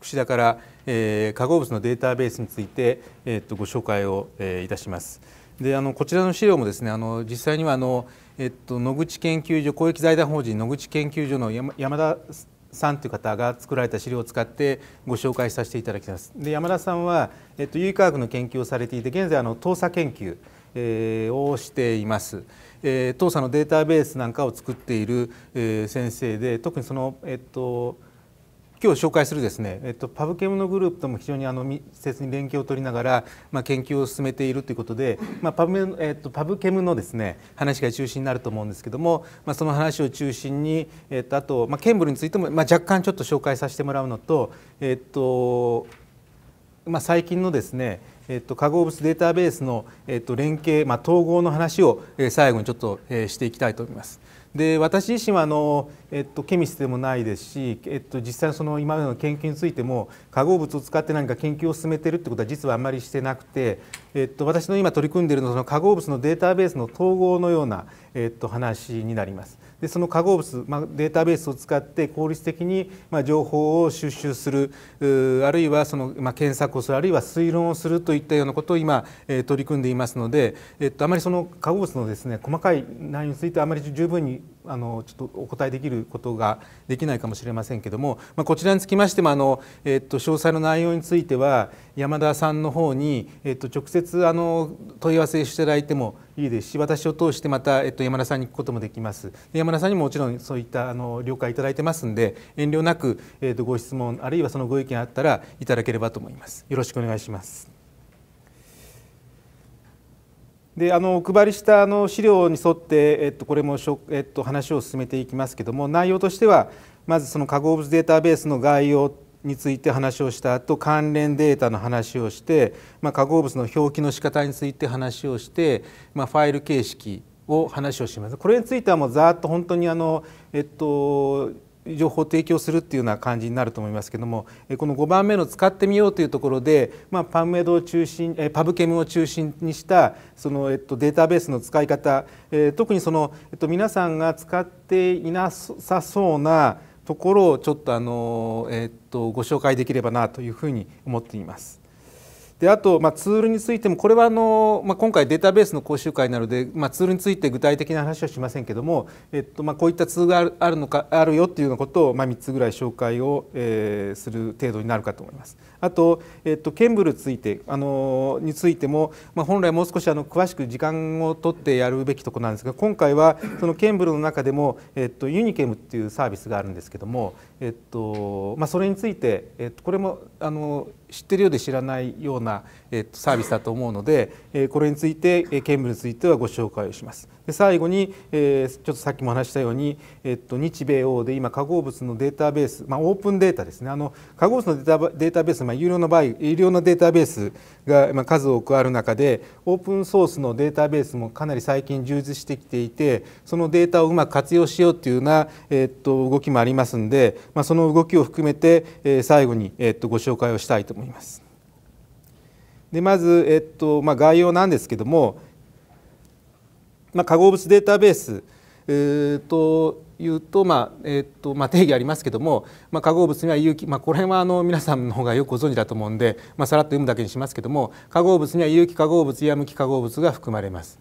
串田から、えー、化合物のデータベースについて、えー、とご紹介を、えー、いたします。であのこちらの資料もですねあの実際にはあの、えっと、野口研究所公益財団法人野口研究所の山田さんという方が作られた資料を使ってご紹介させていただきます。で山田さんは、えっと、有機化学の研究をされていて現在あの当作研究、えー、をしています。えー、当社のデータベースなんかを作っている、えー、先生で特にその、えっと今日紹介するですね、えっと、パブケムのグループとも非常にあの密接に連携を取りながら、まあ、研究を進めているということで、まあ、パブえっと、パブケムのですね話が中心になると思うんですけども、まあ、その話を中心に、えっと、あと、まあ、ケンブルについても、まあ、若干ちょっと紹介させてもらうのと、えっとまあ、最近のですねえっと、化合物データベースの、えっと、連携、まあ、統合の話を、え最後にちょっと、えしていきたいと思います。で私自身はあの、えっと、ケミストでもないですし、えっと、実際その今までの研究についても化合物を使って何か研究を進めてるってことは実はあんまりしてなくて、えっと、私の今取り組んでいるのはその化合物のデータベースの統合のような、えっと、話になります。でその化合物、まあ、データベースを使って効率的に、まあ、情報を収集するあるいはその、まあ、検索をするあるいは推論をするといったようなことを今、えー、取り組んでいますので、えっと、あまりその化合物のですね細かい内容についてあまり十分にあのちょっとお答えできることができないかもしれませんけども、まあ、こちらにつきましてもあの、えっと、詳細の内容については山田さんの方に、えっと、直接あの問い合わせしていただいてもいいですし私を通してまた、えっと、山田さんに行くこともできます山田さんにももちろんそういったあの了解いただいてますんで遠慮なく、えっと、ご質問あるいはそのご意見あったらいただければと思いますよろしくお願いしますであのお配りしたあの資料に沿って、えっと、これもしょ、えっと、話を進めていきますけども内容としてはまずその化合物データベースの概要について話をした後関連データの話をして、まあ、化合物の表記の仕方について話をして、まあ、ファイル形式を話をしますこれについてはもうざっと本当にあの、えっと、情報提供するっていうような感じになると思いますけどもこの5番目の使ってみようというところで、まあ、パブメドを中心パブケムを中心にしたその、えっと、データベースの使い方、えー、特にその、えっと、皆さんが使っていなさそうなところをちょっとあの、えー、っとご紹介できればなというふうに思っています。であと、まあ、ツールについてもこれはあの、まあ、今回データベースの講習会なので、まあ、ツールについて具体的な話はしませんけども、えっとまあ、こういったツールがあるあるのかあるよっていうようなことを、まあ、3つぐらい紹介を、えー、する程度になるかと思います。あと、えっと、ケンブルついてあのについても、まあ、本来もう少しあの詳しく時間を取ってやるべきとこなんですが今回はそのケンブルの中でも、えっと、ユニケムっていうサービスがあるんですけども、えっとまあ、それについて、えっと、これもあの知ってるようで知らないような、えっと、サービスだと思うので、えこれについてケンブルについてはご紹介をします。で最後に、えー、ちょっとさっきも話したように、えっと、日米欧で今化合物のデータベース、まあ、オープンデータですねあの化合物のデータデータベース、まあ、有料の場合有料のデータベースが、ま数多くある中でオープンソースのデータベースもかなり最近充実してきていてそのデータをうまく活用しようというような、えっと、動きもありますんで、まあ、その動きを含めて、えー、最後に、えっと、ご紹介をしたいと思います。でまず、えっとまあ、概要なんですけどもまあ、化合物データベース、えー、というと,、まあえーとまあ、定義ありますけども、まあ、化合物には有機、まあ、この辺はあの皆さんの方がよくご存知だと思うんで、まあ、さらっと読むだけにしますけども化合物には有機化合物や無機化合物が含まれます。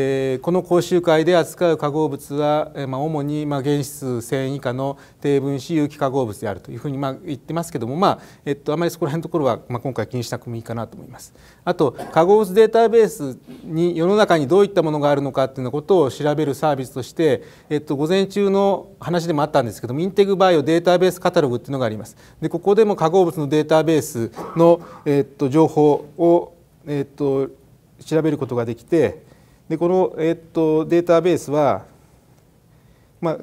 えこの講習会で扱う化合物は、えま主に、ま原質1000以下の低分子有機化合物であるというふうに、ま言ってますけども、まあえっと、あまりそこら辺のところは、ま今回気にしなくてもいいかなと思います。あと化合物データベースに世の中にどういったものがあるのかっていうようなことを調べるサービスとして、えっと、午前中の話でもあったんですけどもインテグバイオデータベースカタログっていうのがあります。でここでも化合物のデータベースの、えっと、情報を、えっと、調べることができてでこの、えー、っと、データベースは、まあ、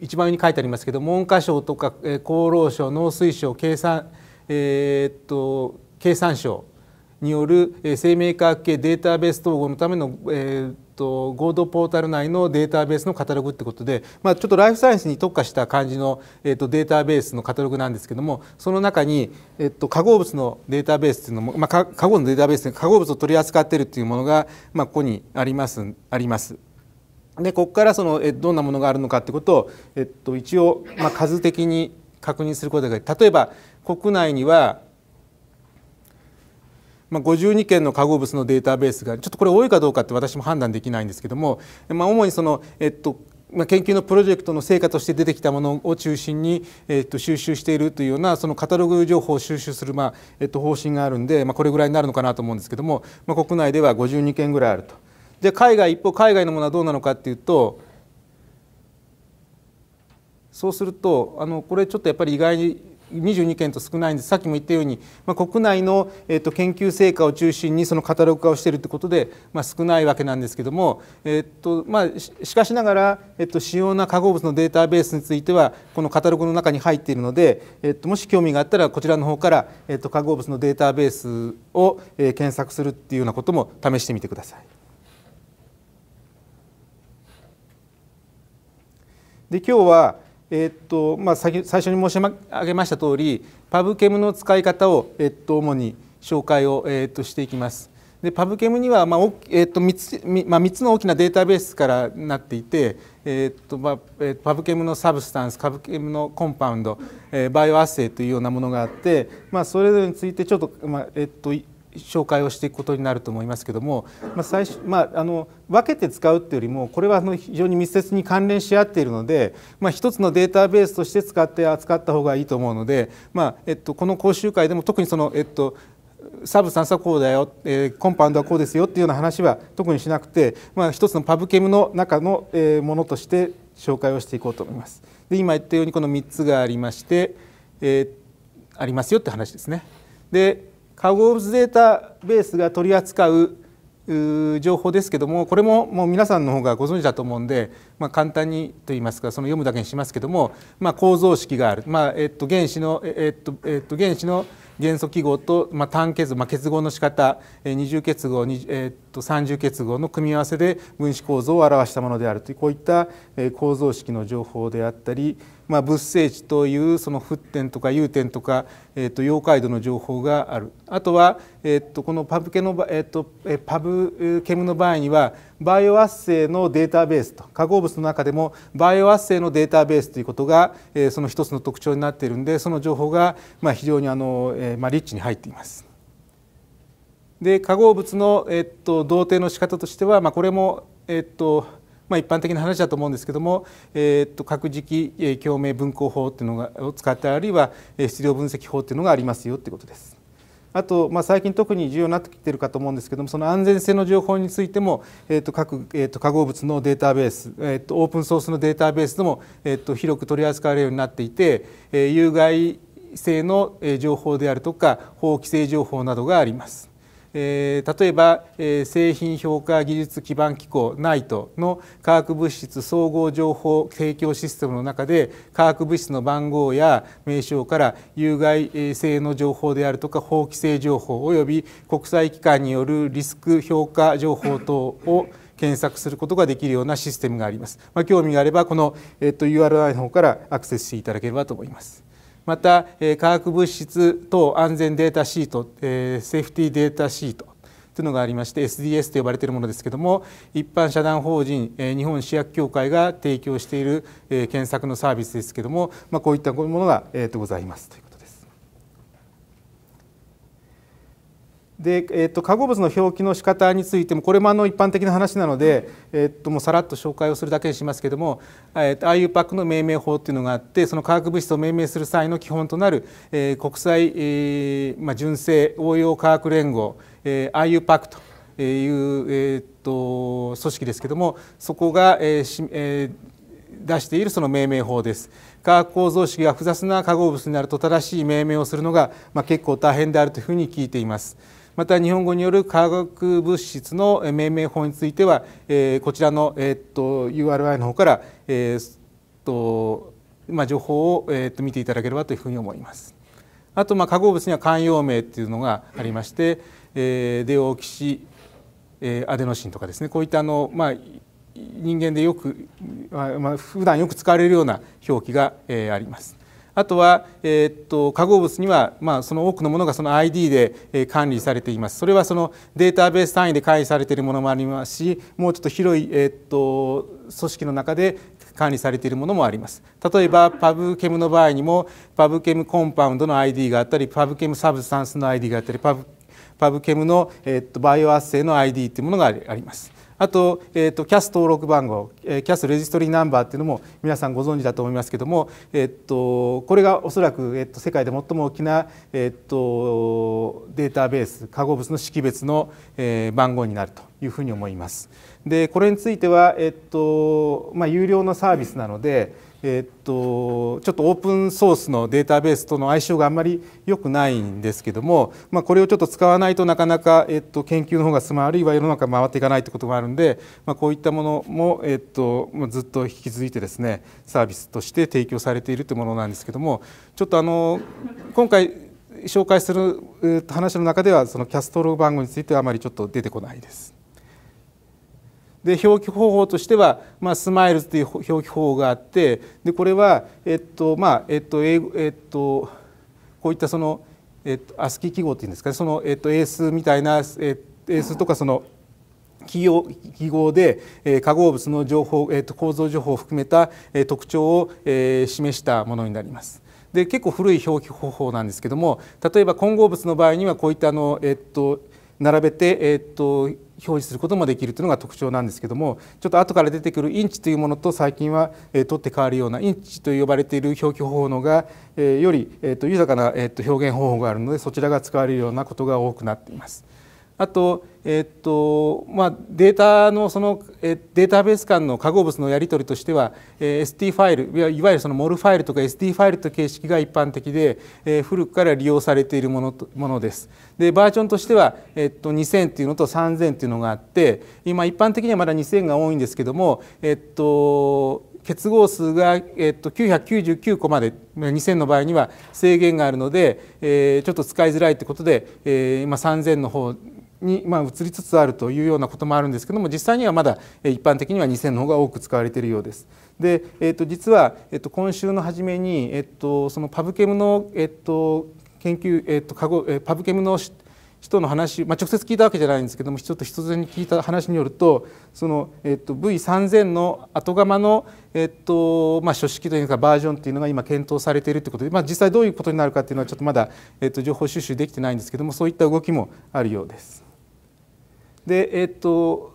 一番上に書いてありますけど文科省とか、えー、厚労省農水省経産,、えー、っと経産省による生命科学系データベース統合のための、えー、と合同ポータル内のデータベースのカタログってことで、まあ、ちょっとライフサイエンスに特化した感じの、えっとデータベースのカタログなんですけどもその中に、えっと化合物のデータベースっていうのも、まあ、化合物のデータベース化合物を取り扱ってるっていうものが、まあ、ここにありますあります。でここからそのえどんなものがあるのかってことを、えっと、一応、まあ、数的に確認することができる例えば国内にはまあ、52件の化合物のデータベースがちょっとこれ多いかどうかって私も判断できないんですけども、まあ、主にその、えっとまあ、研究のプロジェクトの成果として出てきたものを中心に、えっと、収集しているというようなそのカタログ情報を収集する、まあえっと、方針があるんで、まあ、これぐらいになるのかなと思うんですけども、まあ、国内では52件ぐらいあると。じゃ海外一方海外のものはどうなのかっていうとそうするとあのこれちょっとやっぱり意外に22件と少ないんですさっきも言ったように、まあ、国内の、えっと研究成果を中心にそのカタログ化をしているということで、まあ、少ないわけなんですけども、えっとまあ、しかしながら、えっと主要な化合物のデータベースについてはこのカタログの中に入っているので、えっともし興味があったらこちらの方から、えっと化合物のデータベースを、えー、検索するっていうようなことも試してみてください。で今日はえー、っとまあ、最初に申し上げました通りパブケムの使い方を、えー、っと、主に紹介を、えー、っと、していきます。でパブケムには、まあえーと 3, つまあ、3つの大きなデータベースからなっていて、えーとまあえー、パブケムのサブスタンスパブケムのコンパウンド、えー、バイオアッセイというようなものがあって、まあ、それぞれについてちょっと,、まあえーと、と紹介をしていくことになると思いますけども、まあ、最初、まあ、あの分けて使うっていうよりもこれはあの非常に密接に関連し合っているので、まあ、一つのデータベースとして使って扱った方がいいと思うので、まあえっと、この講習会でも特にその、えっと、サブスタンはこうだよ、えー、コンパウンドはこうですよっていうような話は特にしなくて、まあ、一つのパブケムの中の、えー、ものとして紹介をしていこうと思います。で今言ったようにこの3つがありまして、えー、ありますよって話ですね。で化合物データベースが取り扱う情報ですけどもこれももう皆さんの方がご存知だと思うんで、まあ、簡単にと言いますかその読むだけにしますけども、まあ、構造式がある、まえっと、原子の、えっとえっと、原子の元素記号と、まあ、単結合、まあ、結合の仕方二重結合、えっと、三重結合の組み合わせで分子構造を表したものであるというこういった構造式の情報であったりまあ、物性地というその沸点とか融点とか、えー、と溶解度の情報があるあとは、えー、とこのパブケの、えー、とパブケムの場合にはバイオアッセイのデータベースと化合物の中でもバイオアッセイのデータベースということが、えー、その一つの特徴になっているんでその情報が、まあ、非常にあの、えーまあ、リッチに入っています。で化合物の、えっと、同定の仕方としては、まあ、これも、えっとまあ、一般的な話だと思うんですけども、えー、っと核磁気共鳴分光法っていうのがを使ってあるいは質量分析法っていうのがありますよってことです。あと、まあ、最近特に重要になってきてるかと思うんですけどもその安全性の情報についても、えーと各えーと、化合物のデータベース、えーと、オープンソースのデータベースでも、えーと、と広く取り扱われるようになっていて、えー、有害性の情報であるとか法規制情報などがあります。え例えば、え製品評価技術基盤機構 NITE の化学物質総合情報提供システムの中で化学物質の番号や名称から有害性の情報であるとか法規制情報及び国際機関によるリスク評価情報等を検索することができるようなシステムがあります。まあ、興味があればこの、えっと、URI の方からアクセスしていただければと思います。また、え化学物質等安全データシート、えセーフティーデータシートというのがありまして SDS と呼ばれているものですけども一般社団法人、え日本試薬協会が提供している、え検索のサービスですけども、まあ、こういったものが、えございますということで、えーと、化合物の表記の仕方についてもこれもあの一般的な話なので、えーと、もうさらっと紹介をするだけにしますけども、えーと、IUPAC の命名法っていうのがあってその化学物質を命名する際の基本となる、えー、国際、えーまあ、純正応用化学連合、えー、IUPAC という、えーと、と組織ですけどもそこが、えーしえー出しているその命名法です。化学構造式が複雑な化合物になると正しい命名をするのが、まあ、結構大変であるというふうに聞いています。また日本語による化学物質の命名法については、えこちらの、えー、URI の方から、えっとまあ、情報を、えっと見ていただければというふうに思います。あと、まあ、化合物には慣用名っていうのがありまして、えデオキシ、えアデノシンとかですねこういったあの、まあ、人間でよく、まあ、普段よく使われるような表記が、えあります。あとは、えー、っと化合物には、まあ、その多くのものがその ID で、え管理されています。それはそのデータベース単位で管理されているものもありますし、もうちょっと広い、えー、っと組織の中で管理されているものもあります。例えばパブケムの場合にもパブケムコンパウンドの ID があったり、パブケムサブスタンスの ID があったり、パブパブケムの、えー、っとバイオアッセイの ID というものがあります。あと,、えーと、キャス登録番号、えー、CAS レジストリーナンバーっていうのも皆さんご存知だと思いますけども、えーと、これがおそらく、えーと、世界で最も大きな、えー、とデータベース化合物の識別の、えー、番号になるというふうに思います。でこれについては、えっとまあ、有料のサービスなので、えー、っとちょっとオープンソースのデータベースとの相性があんまり良くないんですけども、まあ、これをちょっと使わないとなかなか、えー、っと研究の方が進まあるいは世の中回っていかないということもあるんで、まあ、こういったものも、えー、っとずっと引き続いてですねサービスとして提供されているというものなんですけどもちょっとあの今回紹介する話の中ではそのキャストロー番号についてはあまりちょっと出てこないです。で表記方法としては、まあ、スマイルズという表記方法があってでこれは、えっとまあえっと英えっと、こういったその、えっと、アスキー記号っていうんですかねその、えっと、英数みたいな、えっと、英数とかその記号記号で、えー、化合物の情報、えー、と構造情報を含めた、えー、特徴を、えー、示したものになります。で結構古い表記方法なんですけども例えば混合物の場合にはこういったあの、えー、っと並べて、えー、っと表示することもできるというのが特徴なんですけどもちょっと後から出てくるインチというものと最近は、え取って変わるようなインチと呼ばれている表記方法のが、えより、えと、豊かな、えと表現方法があるのでそちらが使われるようなことが多くなっています。あと,、えっとまあ、データのその、えデータベース間の化合物のやり取りとしては、え ST ファイルいわゆるそのモルファイルとか SD ファイルという形式が一般的で、え古くから利用されているものとものです。でバージョンとしては、えっと、2000っていうのと3000っていうのがあって今一般的にはまだ2000が多いんですけども、えっと、結合数が、えっと、999個まで2000の場合には制限があるので、えー、ちょっと使いづらいということで、えー、今3000の方にま移りつつあるというようなこともあるんですけども実際にはまだ一般的には2000の方が多く使われているようです。で、えー、と実は、えー、と今週の初めに、えー、とそのパブケムの、えー、と研究、えーとカゴえパブケムの人の話、まあ、直接聞いたわけじゃないんですけどもちょっと必然に聞いた話によるとその、えっと、V3000 の後釜の、えっとまあ、書式というかバージョンというのが今検討されているということで、まあ、実際どういうことになるかというのはちょっとまだ、えっと、情報収集できてないんですけどもそういった動きもあるようです。でえっ、と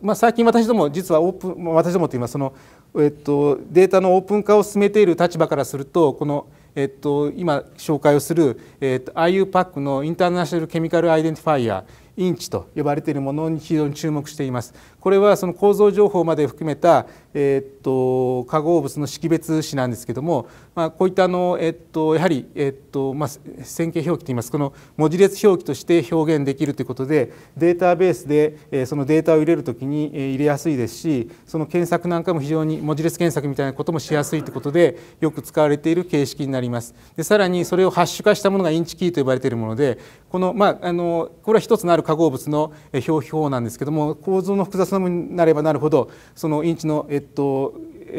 まあ、最近私ども実はオープン私どもといいますその、えっと、データのオープン化を進めている立場からするとこの、えっと、今紹介をする、えっと、IUPAC のインターナショナルケミカルアイデンティファイアインチと呼ばれているものに非常に注目しています。これはその構造情報まで含めた、えっと化合物の識別子なんですけども、まあ、こういったあの、えっと、やはり、えっとまあ、線形表記といいますこの文字列表記として表現できるということでデータベースで、えそのデータを入れるときに、え入れやすいですしその検索なんかも非常に文字列検索みたいなこともしやすいということでよく使われている形式になります。でさらにそれをハッシュ化したものがインチキーと呼ばれているものでこの、まあ、あのこれは一つのある化合物の表皮法なんですけども構造の複雑なものになればなるほどそのインチの、えっと、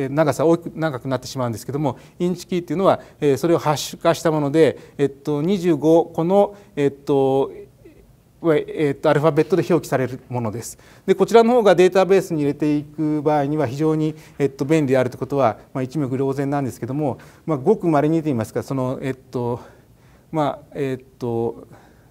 長さ大きく長くなってしまうんですけどもインチキーっていうのはそれを発出化したもので、えっと、25個の、えっとえっと、アルファベットで表記されるものです。でこちらの方がデータベースに入れていく場合には非常に、えっと、便利であるということは、まあ、一目瞭然なんですけども、まあ、ごくまれにといいますかそのえっとまあえっと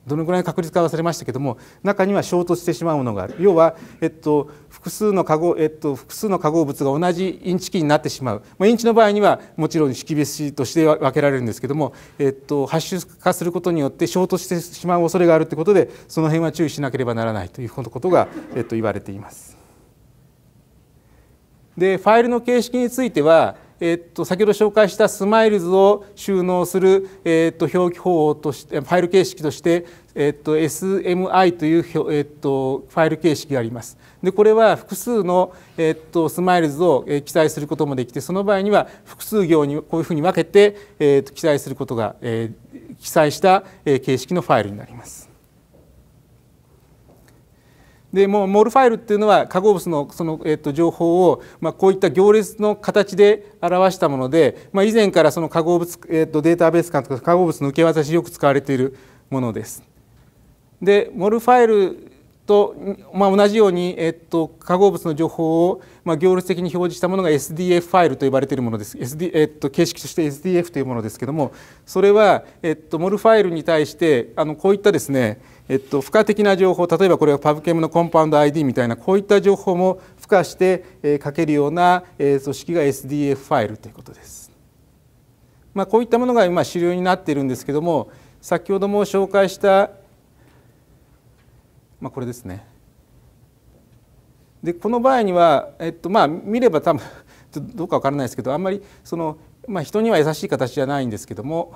どのぐらいの確率か忘れましたけども中には衝突してしまうものがある要は、えっと、複数の化合、えっと、複数の化合物が同じインチキになってしまう、まあ、インチの場合にはもちろん識別子として分けられるんですけども、えっと、発出化することによって衝突してしまう恐れがあるということでその辺は注意しなければならないということが、えっと、言われています。でファイルの形式についてはえっと、先ほど紹介したスマイルズを収納する、えっと、表記方法としてファイル形式として、えっと、SMI という、えっと、ファイル形式があります。でこれは複数の、えっと、スマイルズを記載することもできてその場合には複数行にこういうふうに分けて、えっと、記載することが、えー、記載した形式のファイルになります。でもうモルファイルっていうのは化合物のその、えっと情報を、まあ、こういった行列の形で表したもので、まあ、以前からその化合物、えっとデータベース間とか化合物の受け渡しよく使われているものです。でモルファイルと、まあ、同じように、えっと、化合物の情報を、まあ、行列的に表示したものが SDF ファイルと呼ばれているものです、SD えっと、形式として SDF というものですけどもそれは、えっと、モルファイルに対してあのこういったですねえっと、付加的な情報例えばこれはパブケムのコンパウンド ID みたいなこういった情報も付加して、え書けるような、え組織が SDF ファイルということです。まあ、こういったものが今主流になっているんですけども先ほども紹介した、まあ、これですね。でこの場合には、えっとまあ、見れば多分どうか分からないですけどあんまりその、まあ、人には優しい形じゃないんですけども。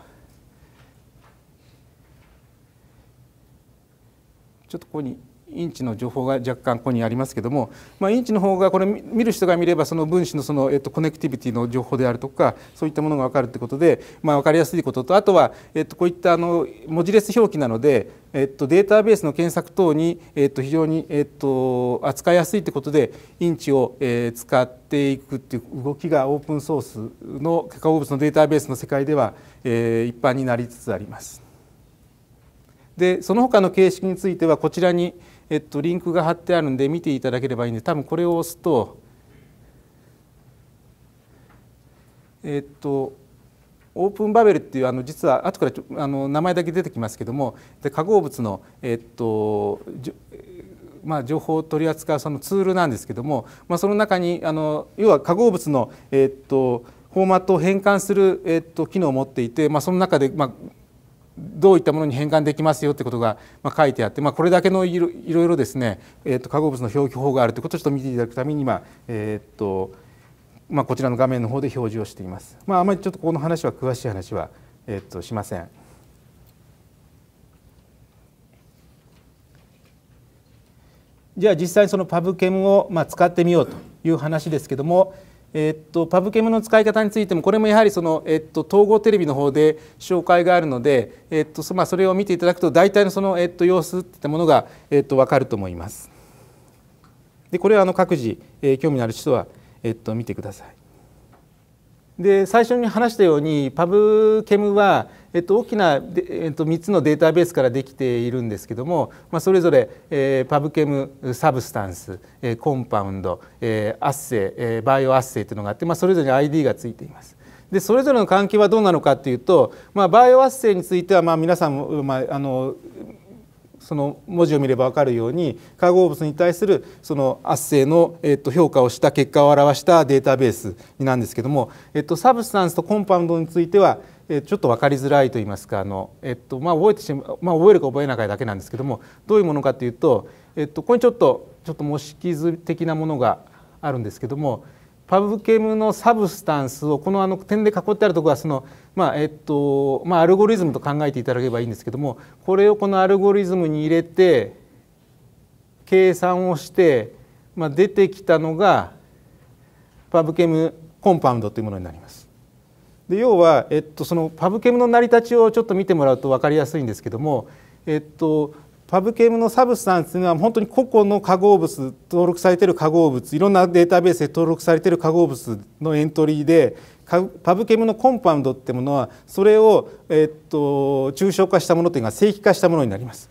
ちょっとここにインチの情報が若干ここにありますけども、まあ、インチの方がこれ見る人が見ればその分子のその、えっと、コネクティビティの情報であるとかそういったものが分かるということで、まあ、分かりやすいこととあとは、えっと、こういったあの文字列表記なので、えっと、データベースの検索等に、えっと、非常に、えっと、扱いやすいということでインチを、え使っていくっていう動きがオープンソースの化合物のデータベースの世界では、え一般になりつつあります。でその他の形式についてはこちらに、えっと、リンクが貼ってあるんで見ていただければいいんで多分これを押すとえっとオープンバベルっていうあの実は後からあの名前だけ出てきますけどもで化合物の、えっとまあ、情報を取り扱うそのツールなんですけども、まあ、その中にあの要は化合物の、えっとフォーマットを変換する、えっと、機能を持っていて、まあ、その中で、まあ、どういったものに変換できますよってことが、ま書いてあって、まあ、これだけのいろいろですね、えー、と化合物の表記法があるということをちょっと見ていただくために今、えーとまあ、こちらの画面の方で表示をしています。まあ、あまりちょっとこの話は詳しい話は、えー、としません。じゃあ実際にそのパブケムをま使ってみようという話ですけども、えっと、パブケムの使い方についてもこれもやはりその、えっと、統合テレビの方で紹介があるので、えっとまあ、それを見ていただくと大体のその、えっと、様子っていったものが、えっと、分かると思います。でこれはあの各自、えー、興味のある人は、えっと、見てください。で最初に話したようにパブケムはえっと、大きな、えっと、3つのデータベースからできているんですけども、まあ、それぞれ、えー、パブケムサブスタンス、えー、コンパウンド、えー、アッセイ、えー、バイオアッセイというのがあって、まあ、それぞれに ID がついています。でそれぞれの関係はどうなのかというと、まあ、バイオアッセイについては、まあ、皆さんも、まあ、あのその文字を見れば分かるように化合物に対するそのセイの、えっと、評価をした結果を表したデータベースなんですけども、えっと、サブスタンスとコンパウンドについては、ちょっと分かりづらいと言いますかあの、えっとま覚えてしま、ま覚えるか覚えないかだけなんですけどもどういうものかというと、えっと、ここにちょっとちょっと模式図的なものがあるんですけどもパブケムのサブスタンスをこのあの点で囲ってあるところはその、まあえっとまあ、アルゴリズムと考えていただければいいんですけどもこれをこのアルゴリズムに入れて計算をして、まあ、出てきたのがパブケムコンパウンドというものになります。で要は、えっと、そのパブケムの成り立ちをちょっと見てもらうと分かりやすいんですけども、えっと、パブケムのサブスタンスというのは本当に個々の化合物登録されている化合物いろんなデータベースで登録されている化合物のエントリーでパブケムのコンパウンドってものはそれを、えっと、抽象化したものというのが正規化したものになります。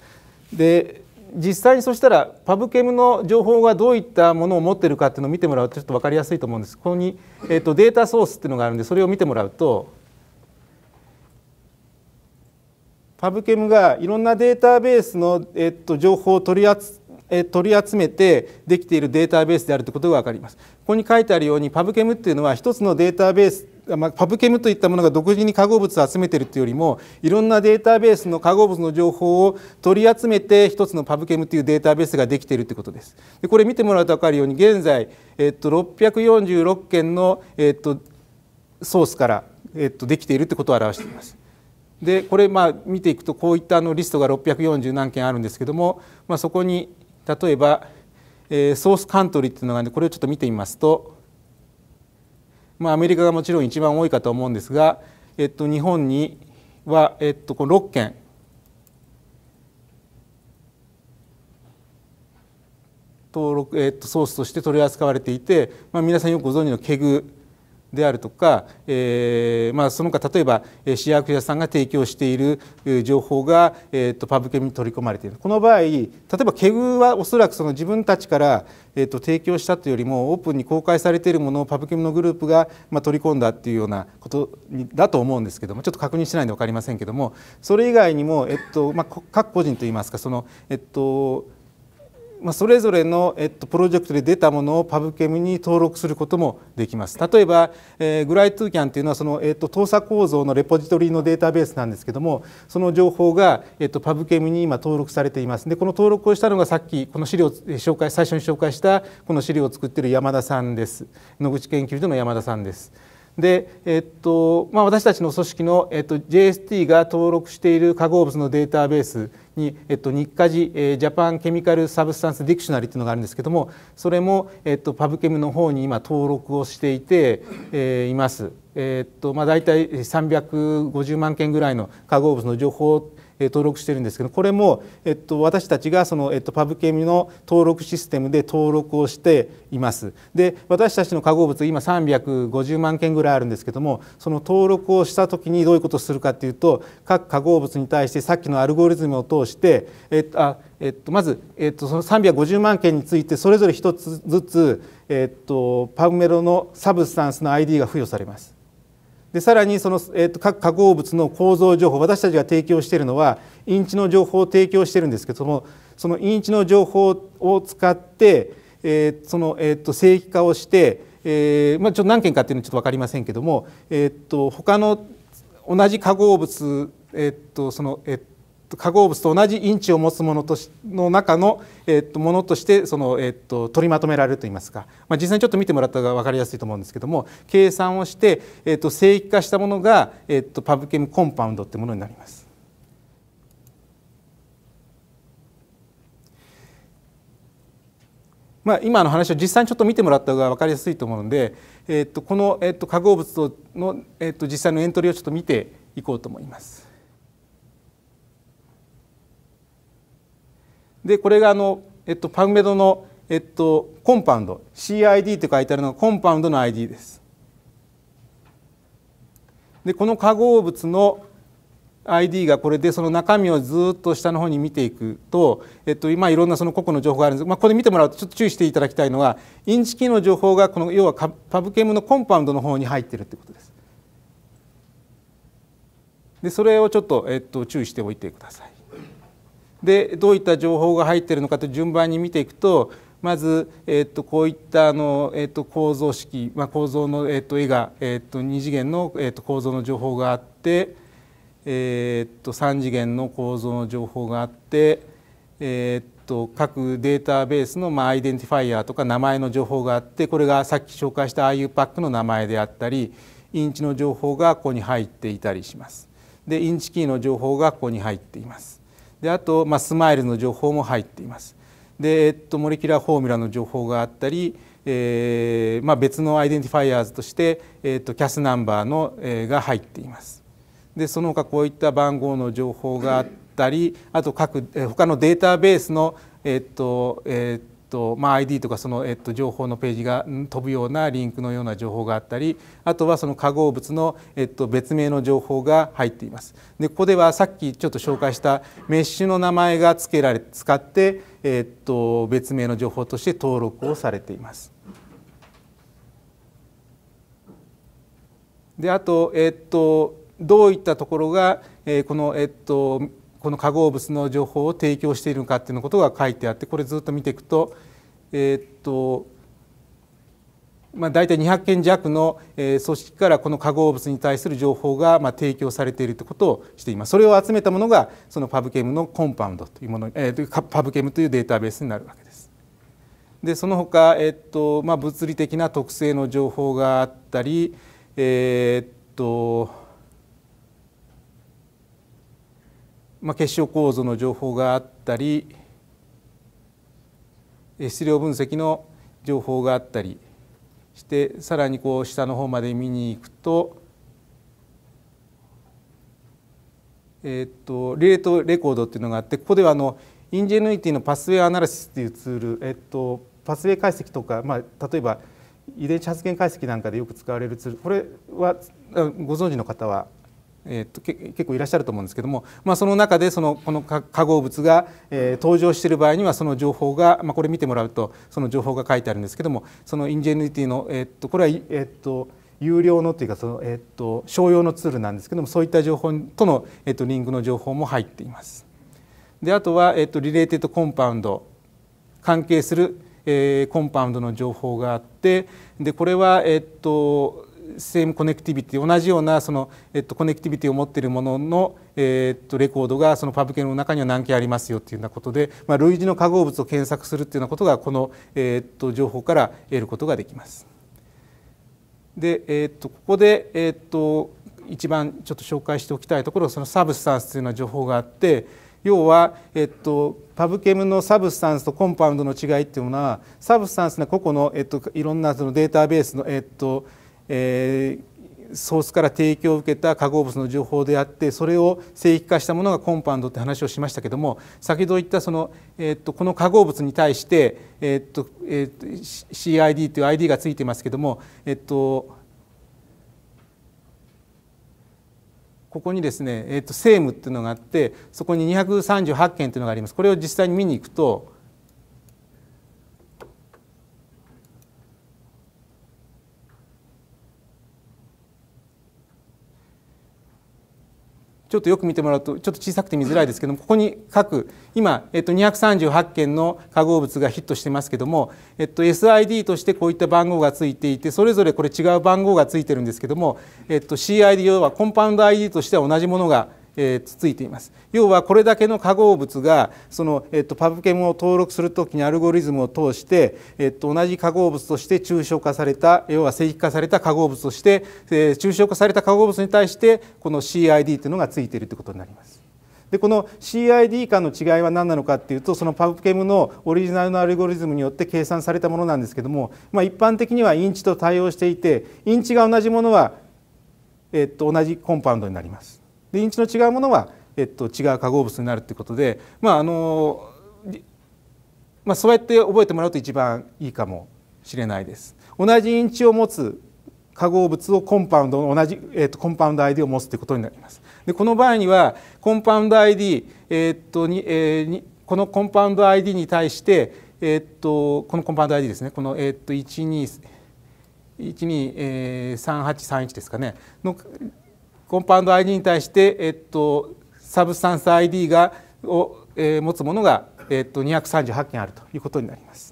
で実際にそしたらパブケムの情報がどういったものを持ってるかっていうのを見てもらうとちょっと分かりやすいと思うんですここに、えーと、データソースっていうのがあるんでそれを見てもらうとパブケムがいろんなデータベースの、えーと、情報を取り扱取り集めてできているデータベースであるということが分かります。ここに書いてあるようにパブケムっていうのは一つのデータベースまあ、パブケムといったものが独自に化合物を集めているというよりもいろんなデータベースの化合物の情報を取り集めて一つのパブケムというデータベースができているということです。でこれ見てもらうと分かるように現在、えっと、646件の、えっと、ソースから、えっと、できているということを表しています。でこれまあ見ていくとこういったあのリストが640何件あるんですけども、まあ、そこに例えば、えー、ソースカントリーっていうのがねこれをちょっと見てみますと。まあ、アメリカがもちろん一番多いかと思うんですが、えっと、日本には、えっと、この6件登録、えっと、ソースとして取り扱われていて、まあ、皆さんよくご存知のケグであるとか、えーまあ、その他例えば市役所さんが提供している情報が、えーと、パブケミに取り込まれているこの場合例えばケグはおそらくその自分たちから、えーと、提供したというよりもオープンに公開されているものをパブケミのグループが、まあ、取り込んだっていうようなことだと思うんですけどもちょっと確認しないんで分かりませんけどもそれ以外にも、えっとまあ、各個人といいますかそのえっとまあ、それぞれの、えっと、プロジェクトで出たものをパブケムに登録することもできます。例えば、えー、グライトゥーキャンというのはその、えっと、投査構造のレポジトリのデータベースなんですけどもその情報が、えっと、パブケムに今登録されています。でこの登録をしたのがさっきこの資料紹介最初に紹介したこの資料を作っている山田さんです。野口研究所の山田さんです。で、えっとまあ、私たちの組織の、えっと、JST が登録している化合物のデータベースに、えっと、日課時、えー、ジャパンケミカル・サブスタンス・ディクショナリーというのがあるんですけどもそれも、えっと、パブケムの方に今登録をしていて、えー、います。えっとまあ、大体350万件ぐらいの化合物の情報登録してるんですけどこれも、えっと、私たちがその、えっと、パブケミの登録システムで登録をしています。で私たちの化合物今350万件ぐらいあるんですけどもその登録をした時にどういうことをするかっていうと各化合物に対してさっきのアルゴリズムを通して、えっと、あえっと、まず、えっと、その350万件についてそれぞれ1つずつ、えっと、パブメロのサブスタンスの ID が付与されます。でさらにその、えー、と各化合物の構造情報私たちが提供しているのはインチの情報を提供しているんですけどもそのインチの情報を使って、えー、その、えー、と正規化をして、えーまあ、ちょっと何件かっていうのはちょっと分かりませんけども、えー、と他の同じ化合物、えー、とその、えー、化合物と同じインチを持つものとしの中の、えっと、ものとしてその、えっと、取りまとめられるといいますか、まあ、実際にちょっと見てもらった方が分かりやすいと思うんですけども計算をして、えっと、正規化したものが、えっと、パブケムコンパウンドってものになります。まあ、今の話を実際にちょっと見てもらった方が分かりやすいと思うので、えっと、この、えっと、化合物の、えっと、実際のエントリーをちょっと見ていこうと思います。でこれがあの、えっと、パグメドの、えっと、コンパウンド CID と書いてあるのがコンパウンドの ID です。でこの化合物の ID がこれでその中身をずっと下の方に見ていくと、えっと、今いろんなその個々の情報があるんですが、まあ、これ見てもらうとちょっと注意していただきたいのはインチキの情報がこの要はパブケムのコンパウンドの方に入ってるってことです。でそれをちょっと、えっと、注意しておいてください。でどういった情報が入っているのかと順番に見ていくとまず、えー、とこういったあの、えー、と構造式、まあ、構造の、えー、と絵が、えー、と2次元の、えー、と構造の情報があって、えー、と3次元の構造の情報があって、えー、と各データベースの、まアイデンティファイアとか名前の情報があってこれがさっき紹介した IUPAC の名前であったりインチの情報がここに入っていたりします。でインチキーの情報がここに入っています。であと、まあ、スマイルの情報も入っています。で、えっと、モレキュラーフォーミュラの情報があったり、えーまあ、別のアイデンティファイアーズとして、えっとキャスナンバーの、えー、が入っています。でその他こういった番号の情報があったりあと各、えー、他のデータベースの、えっとえとまあ、ID とかその、えっと、情報のページが飛ぶようなリンクのような情報があったりあとはその化合物の、えっと、別名の情報が入っていますでここではさっきちょっと紹介したメッシュの名前が付けられ使って、えっと、別名の情報として登録をされていますであと、えっと、どういったところが、えこの、えっと、この化合物の情報を提供しているのかっていうのことが書いてあってこれずっと見ていくとえっとまあ、大体200件弱の組織からこの化合物に対する情報がまあ提供されているということをしていますそれを集めたものがそのパブケムのコンパウンドというもの、えー、パブケムというデータベースになるわけですでその他、えっとまあ、物理的な特性の情報があったり、えー、っとまあ、結晶構造の情報があったり質量分析の情報があったりしてさらにこう下の方まで見に行くと,、えー、っとリレートレコードっていうのがあってここではあのインジェヌイティのパスウェイアナリシスっていうツール、えー、っと、パスウェイ解析とか、まあ、例えば遺伝子発現解析なんかでよく使われるツールこれはご存知の方はえー、っと結構いらっしゃると思うんですけども、まあ、その中でそのこの化合物が、えー、登場している場合にはその情報が、まあ、これ見てもらうとその情報が書いてあるんですけどもそのインジェニティの、えー、っとこれは、えー、っと有料のというかその、えー、っと商用のツールなんですけどもそういった情報との、えー、っとリンクの情報も入っています。であとは、えー、っとリレーテッドコンパウンド関係する、えー、コンパウンドの情報があってでこれは、えー、っとセームコネクティビティ同じようなその、えっと、コネクティビティを持っているものの、えっと、レコードがそのパブケの中には何件ありますよっていうようなことで、まあ、類似の化合物を検索するっていうようなことがこの、えっと、情報から得ることができます。で、えっと、ここで、えっと、一番ちょっと紹介しておきたいところそのサブスタンスというような情報があって要は、えっと、パブケムのサブスタンスとコンパウンドの違いっていうのはサブスタンスの個々の、えっと、いろんなそのデータベースの、えっとえー、ソースから提供を受けた化合物の情報であってそれを正規化したものがコンパウンドって話をしましたけども先ほど言ったその、えー、っとこの化合物に対して、えー、っとえー、っと CID という ID がついてますけども、えっとここにですね、えー、っと、セームっていうのがあってそこに238件というのがあります。これを実際に見に行くとちょっとよく見てもらうとちょっと小さくて見づらいですけどもここに各今、えっと、238件の化合物がヒットしてますけども、えっと、SID としてこういった番号がついていてそれぞれこれ違う番号がついてるんですけども、えっと、CID 要はコンパウンド ID としては同じものがえー、つついています要はこれだけの化合物がその、えっと、パブケムを登録する時にアルゴリズムを通して、えっと、同じ化合物として抽象化された要は正規化された化合物として、えー、抽象化された化合物に対してこの CID というのがついているということになります。でこの CID 間の違いは何なのかっていうとそのパブケムのオリジナルのアルゴリズムによって計算されたものなんですけども、まあ、一般的にはインチと対応していてインチが同じものは、えっと、同じコンパウンドになります。でインチの違うものは、えっと、違う化合物になるということで、まああのまあ、そうやって覚えてもらうと一番いいかもしれないです。同じインチを持つ化合物をコンパウンド同じ、えっとコンパウンド ID を持つということになります。でこの場合にはコンパウンド ID、えっとにえー、にこのコンパウンド ID に対して、えっとこのコンパウンド ID ですねこの、えっと12 123831ですかねのコンパウンド ID に対して、えっと、サブスタンス ID がを、えー、持つものが、えっと、238件あるということになります。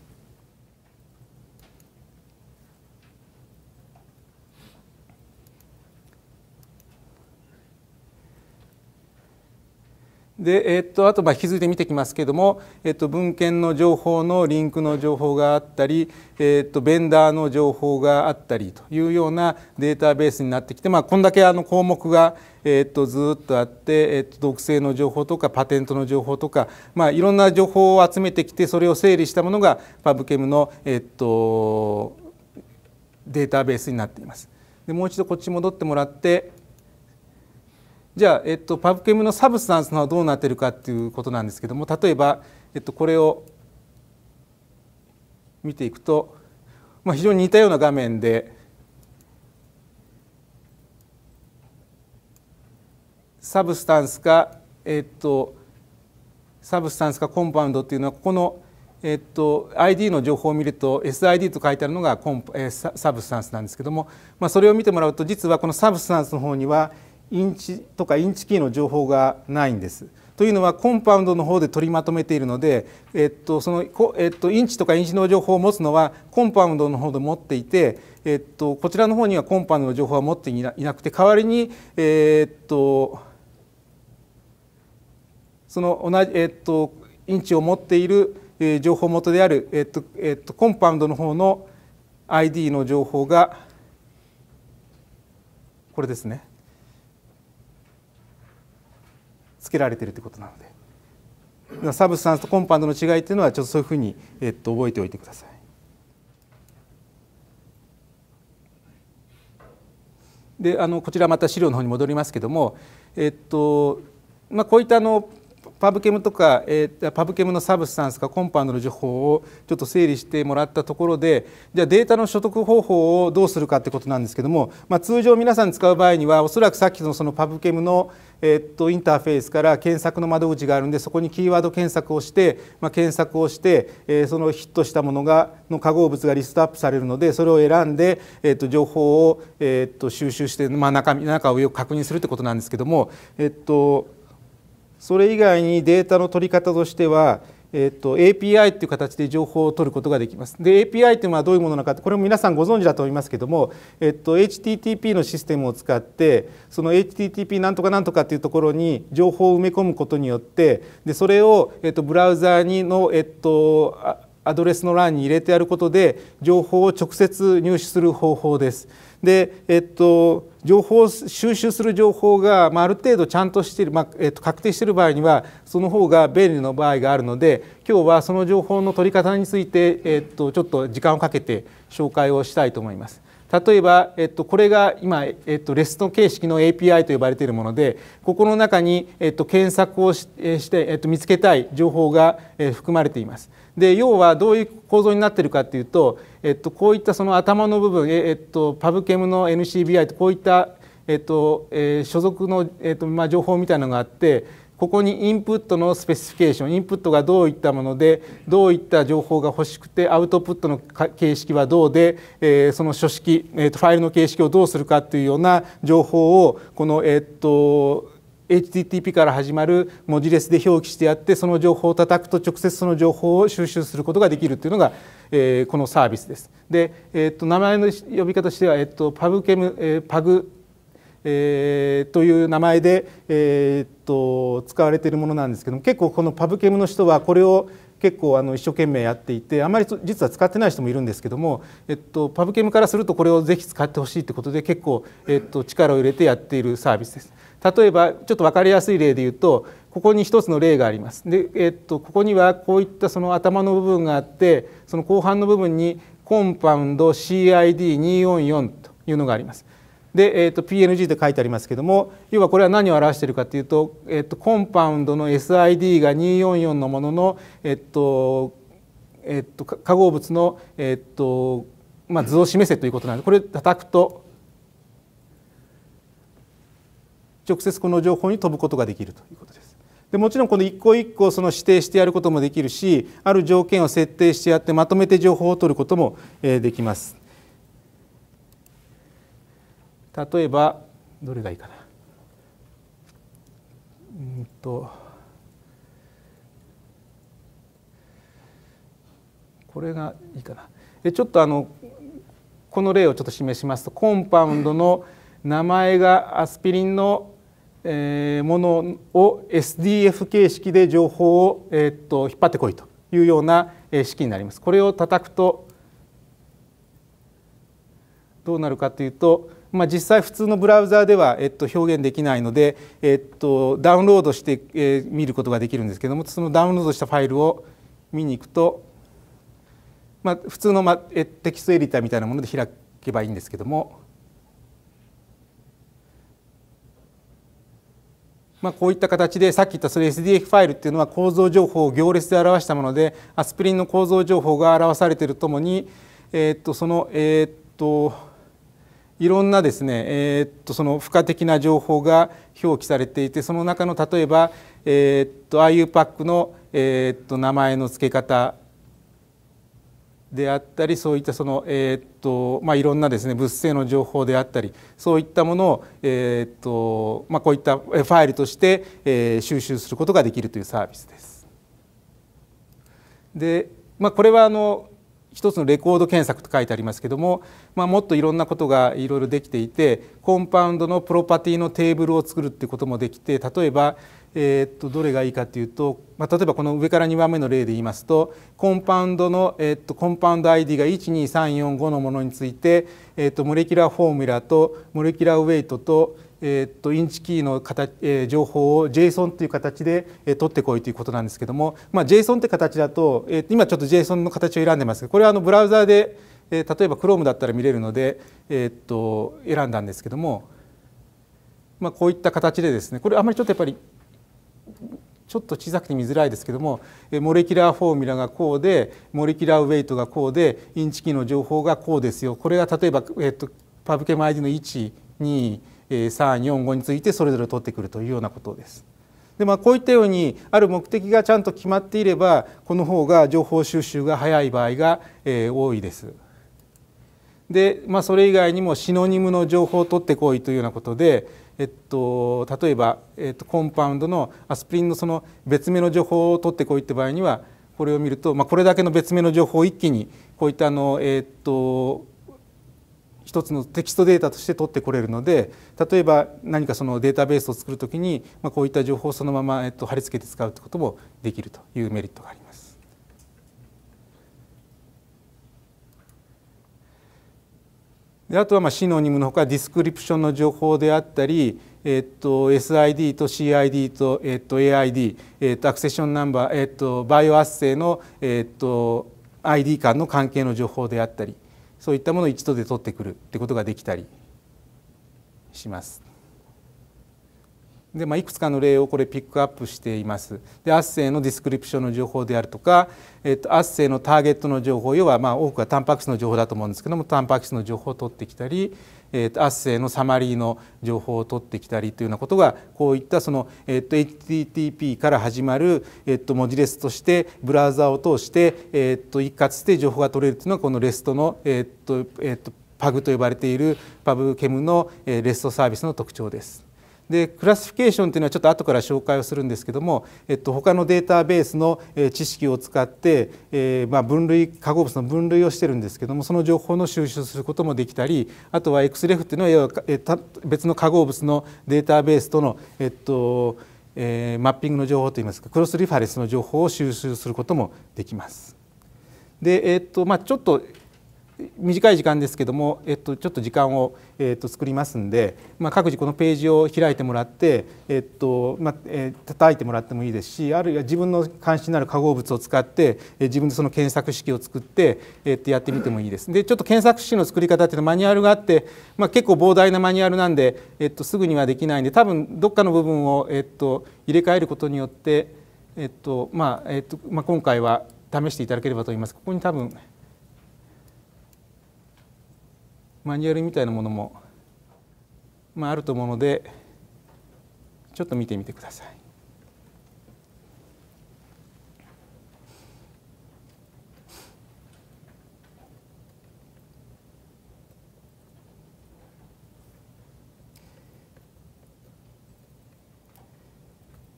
で、えっと、あとまあ引き続いて見てきますけれども、えっと、文献の情報のリンクの情報があったり、えっと、ベンダーの情報があったりというようなデータベースになってきて、まあ、こんだけあの項目が、えっと、ずっとあって、えっと、毒性の情報とかパテントの情報とか、まあ、いろんな情報を集めてきてそれを整理したものがパブケムの、えっと、データベースになっています。でもう一度こっち戻ってもらってじゃあ、えっと、パブケムのサブスタンスのはどうなってるかっていうことなんですけども例えば、えっと、これを見ていくと、まあ、非常に似たような画面でサブスタンスか、えっと、サブスタンスかコンパウンドっていうのはここの、えっと、ID の情報を見ると SID と書いてあるのがコン、えサブスタンスなんですけども、まあ、それを見てもらうと実はこのサブスタンスの方にはインチとかインチキーの情報がないんです。というのはコンパウンドの方で取りまとめているので、えっとそのえっと、インチとかインチの情報を持つのはコンパウンドの方で持っていて、えっと、こちらの方にはコンパウンドの情報は持っていなくて代わりに、えっとその同じ、えっと、インチを持っている、え情報元である、えっとえっと、コンパウンドの方の ID の情報がこれですね。つけられてるってことなのでサブスタンスとコンパウンドの違いというのはちょっとそういうふうに、えっと、覚えておいてください。であのこちらまた資料の方に戻りますけども、えっとまあ、こういったあのパブケムとか、えー、パブケムのサブスタンスかコンパウンドの情報をちょっと整理してもらったところでじゃあデータの所得方法をどうするかってことなんですけども、まあ、通常皆さん使う場合にはおそらくさっきのそのパブケムの、えー、っとインターフェースから検索の窓口があるんでそこにキーワード検索をして、まあ、検索をして、えー、そのヒットしたものがの化合物がリストアップされるのでそれを選んで、えー、っと情報を、えー、っと収集して、まあ中、中中をよく確認するってことなんですけども、えー、っとそれ以外にデータの取り方としては、えっと API という形で情報を取ることができます。で API というのはどういうものなのかこれも皆さんご存知だと思いますけども、えっと HTTP のシステムを使ってその HTTP なんとかなんとかというところに情報を埋め込むことによってでそれを、えっとブラウザーにの、えっとアドレスの欄に入れてやることで情報を直接入手する方法です。で、えっと、情報収集する情報が、まあ、ある程度ちゃんとしている、まあえっと、確定している場合にはその方が便利の場合があるので今日はその情報の取り方について、えっと、ちょっと時間をかけて紹介をしたいと思います。例えば、えっと、これが今、えっと、レスト形式の API と呼ばれているものでここの中に、えっと、検索をして、えっと、見つけたい情報が、え含まれています。で要はどういう構造になってるかっていうと、えっと、こういったその頭の部分、えっと、パブケムの NCBI とこういった、えっとえー、所属の、えっとまあ、情報みたいなのがあってここにインプットのスペシフィケーションインプットがどういったものでどういった情報が欲しくてアウトプットの形式はどうで、えー、その書式、えー、とファイルの形式をどうするかっていうような情報をこのえっ、と HTTP から始まる文字列で表記してあってその情報を叩くと直接その情報を収集することができるというのが、えー、このサービスです。で、えー、っと名前の呼び方としては、えー、っと、パブケム、えー、パグ、えー、という名前で、えー、っと使われているものなんですけども結構このパブケムの人はこれを、結構あの一生懸命やっていてあまり実は使ってない人もいるんですけども、えっと、パブケムからするとこれをぜひ使ってほしいってことで結構、えっと、力を入れてやっているサービスです。例えばちょっと分かりやすい例で言うとここに一つの例があります。でえっと、ここにはこういったその頭の部分があってその後半の部分にコンパウンド CID244 というのがあります。で、えーと、PNG で書いてありますけども要はこれは何を表しているかというと,、えーと、コンパウンドの SID が244のものの、えーとえーと、化合物の、えーとまあ、図を示せということなんでこれ叩くと直接この情報に飛ぶことができるということです。でもちろんこの一個一個その指定してやることもできるしある条件を設定してやってまとめて情報を取ることもできます。例えばどれがいいかなうんとこれがいいかなでちょっとあのこの例をちょっと示しますとコンパウンドの名前がアスピリンのものを SDF 形式で情報を、えっと引っ張ってこいというような式になります。これを叩くとどうなるかというとまあ、実際普通のブラウザーでは、えっと、表現できないので、えっと、ダウンロードして、えー、見ることができるんですけどもそのダウンロードしたファイルを見に行くと、まあ、普通の、まあ、テキストエディターみたいなもので開けばいいんですけども、まあ、こういった形でさっき言ったそれ SDF ファイルっていうのは構造情報を行列で表したものでアスプリンの構造情報が表されているともに、えっとそのえっといろんなですね、えー、っとその付加的な情報が表記されていてその中の例えば、えー、っと IU パックの、えー、っと名前の付け方であったりそういったその、えっとまあ、いろんなですね物性の情報であったりそういったものを、えっとまあ、こういったファイルとして、え収集することができるというサービスです。でまあ、これはあの一つのレコード検索と書いてありますけども、まあ、もっといろんなことがいろいろできていてコンパウンドのプロパティのテーブルを作るってこともできて例えば、えー、っとどれがいいかというと、まあ、例えばこの上から2番目の例で言いますとコンパウンドの、えー、っとコンパウンド ID が12345のものについて、えー、っとモレキュラーフォーミュラとモレキュラーウェイトとえっとインチキーの形、えー、情報を JSON という形で、えー、取ってこいということなんですけども、まあ、JSON って形だと、えー、今ちょっと JSON の形を選んでますがこれはあのブラウザーで、えー、例えば Chrome だったら見れるので、えー、っと選んだんですけども、まあ、こういった形でですねこれあまりちょっとやっぱりちょっと小さくて見づらいですけどもモレキュラーフォーミュラがこうでモレキュラーウェイトがこうでインチキーの情報がこうですよこれが例えば、えっと、パブケム ID の1 2 345についてそれぞれ取ってくるというようなことです。でまあ、こういったようにある目的がちゃんと決まっていればこの方が情報収集が早い場合が、えー、多いです。で、まあ、それ以外にもシノニムの情報を取ってこいというようなことで、えっと、例えば、えっと、コンパウンドのアスプリンのその別名の情報を取ってこいって場合にはこれを見ると、まあ、これだけの別名の情報を一気にこういったあの、えっと一つのテキストデータとして取ってこれるので例えば何かそのデータベースを作るときに、まあ、こういった情報をそのまま、えっと、貼り付けて使うということもできるというメリットがあります。であとはまあシノニムのほかディスクリプションの情報であったり、えっと、SID と CID と、えっと、AID、えっと、アクセションナンバー、えっと、バイオアッセイの、えっと、ID 間の関係の情報であったりそういったものを一度で取ってくるってことができたりします。でまあ、いくつかの例をこれピックアップしています。でアッセイのディスクリプションの情報であるとか、えっと、アッセイのターゲットの情報要はまあ多くはタンパク質の情報だと思うんですけどもタンパク質の情報を取ってきたりえー、とアッセイのサマリーの情報を取ってきたりというようなことがこういったその、えー、と HTTP から始まる、えー、と文字列としてブラウザを通して、えー、と一括して情報が取れるというのがこのレストの、えーとえー、とパグと呼ばれているパブケムのレストサービスの特徴です。でクラシフィケーションというのはちょっと後から紹介をするんですけども、えっと、他のデータベースの知識を使って、えー、まあ、分類化合物の分類をしてるんですけどもその情報の収集することもできたりあとは XREF っていうのは要は、え別の化合物のデータベースとの、えっとえー、マッピングの情報といいますかクロスリファレンスの情報を収集することもできます。でえっとまあ、ちょっと短い時間ですけども、えっと、ちょっと時間を、えっと、作りますんで、まあ、各自このページを開いてもらって、えっとまあえー、叩いてもらってもいいですしあるいは自分の関心のある化合物を使って、えー、自分でその検索式を作って、えっと、やってみてもいいです。でちょっと検索式の作り方っていうのはマニュアルがあって、まあ、結構膨大なマニュアルなんで、えっと、すぐにはできないんで多分どっかの部分を、えっと、入れ替えることによって、えっとまあえっとまあ、今回は試していただければと思います。ここに多分マニュアルみたいなものも、まあ、あると思うのでちょっと見てみてください。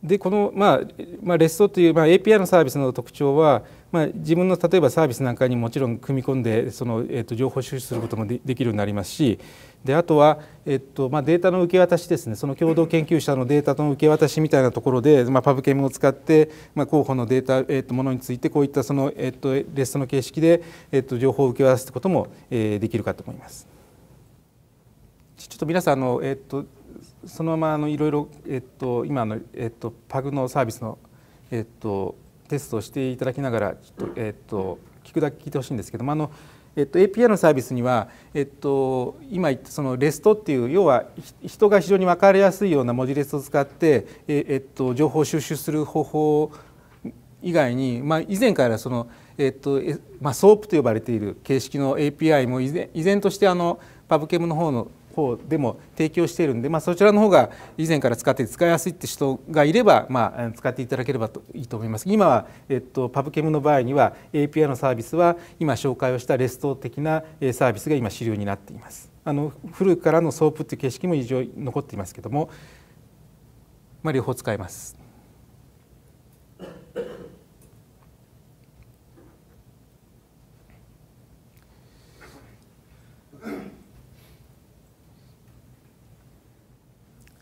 でこの、まあまあ、REST という、まあ、API のサービスの特徴はまあ、自分の例えばサービスなんかにもちろん組み込んでその、えー、と情報収集することもできるようになりますしであとは、えっとまあ、データの受け渡しですねその共同研究者のデータの受け渡しみたいなところで、まあ、パブケムを使って、まあ、候補のデータ、えっと、ものについてこういったその、えっと、レストの形式で、えっと、情報を受け渡すことも、えー、できるかと思います。ちょっと皆さんあの、えっと、そのままいろいろ、えっと、今の、えっと、パグのサービスの、えっとテストをしていただきながらちょっと、えっと、聞くだけ聞いてほしいんですけどもあの、えっと、API のサービスには、えっと、今言ったそのレストっていう要は人が非常に分かりやすいような文字列を使って、ええっと、情報収集する方法以外に、まあ、以前からその、えっとまあ、ソープと呼ばれている形式の API も依然としてあのパブケムの方の方でも提供しているんで、まあ、そちらの方が以前から使って使いやすいって人がいれば、まあ、使っていただければといいと思います今は、えっと、パブケムの場合には API のサービスは今紹介をしたレスト的なサービスが今主流になっていますあの古くからのソープっていう形式も異常に残っていますけども、まあ、両方使えます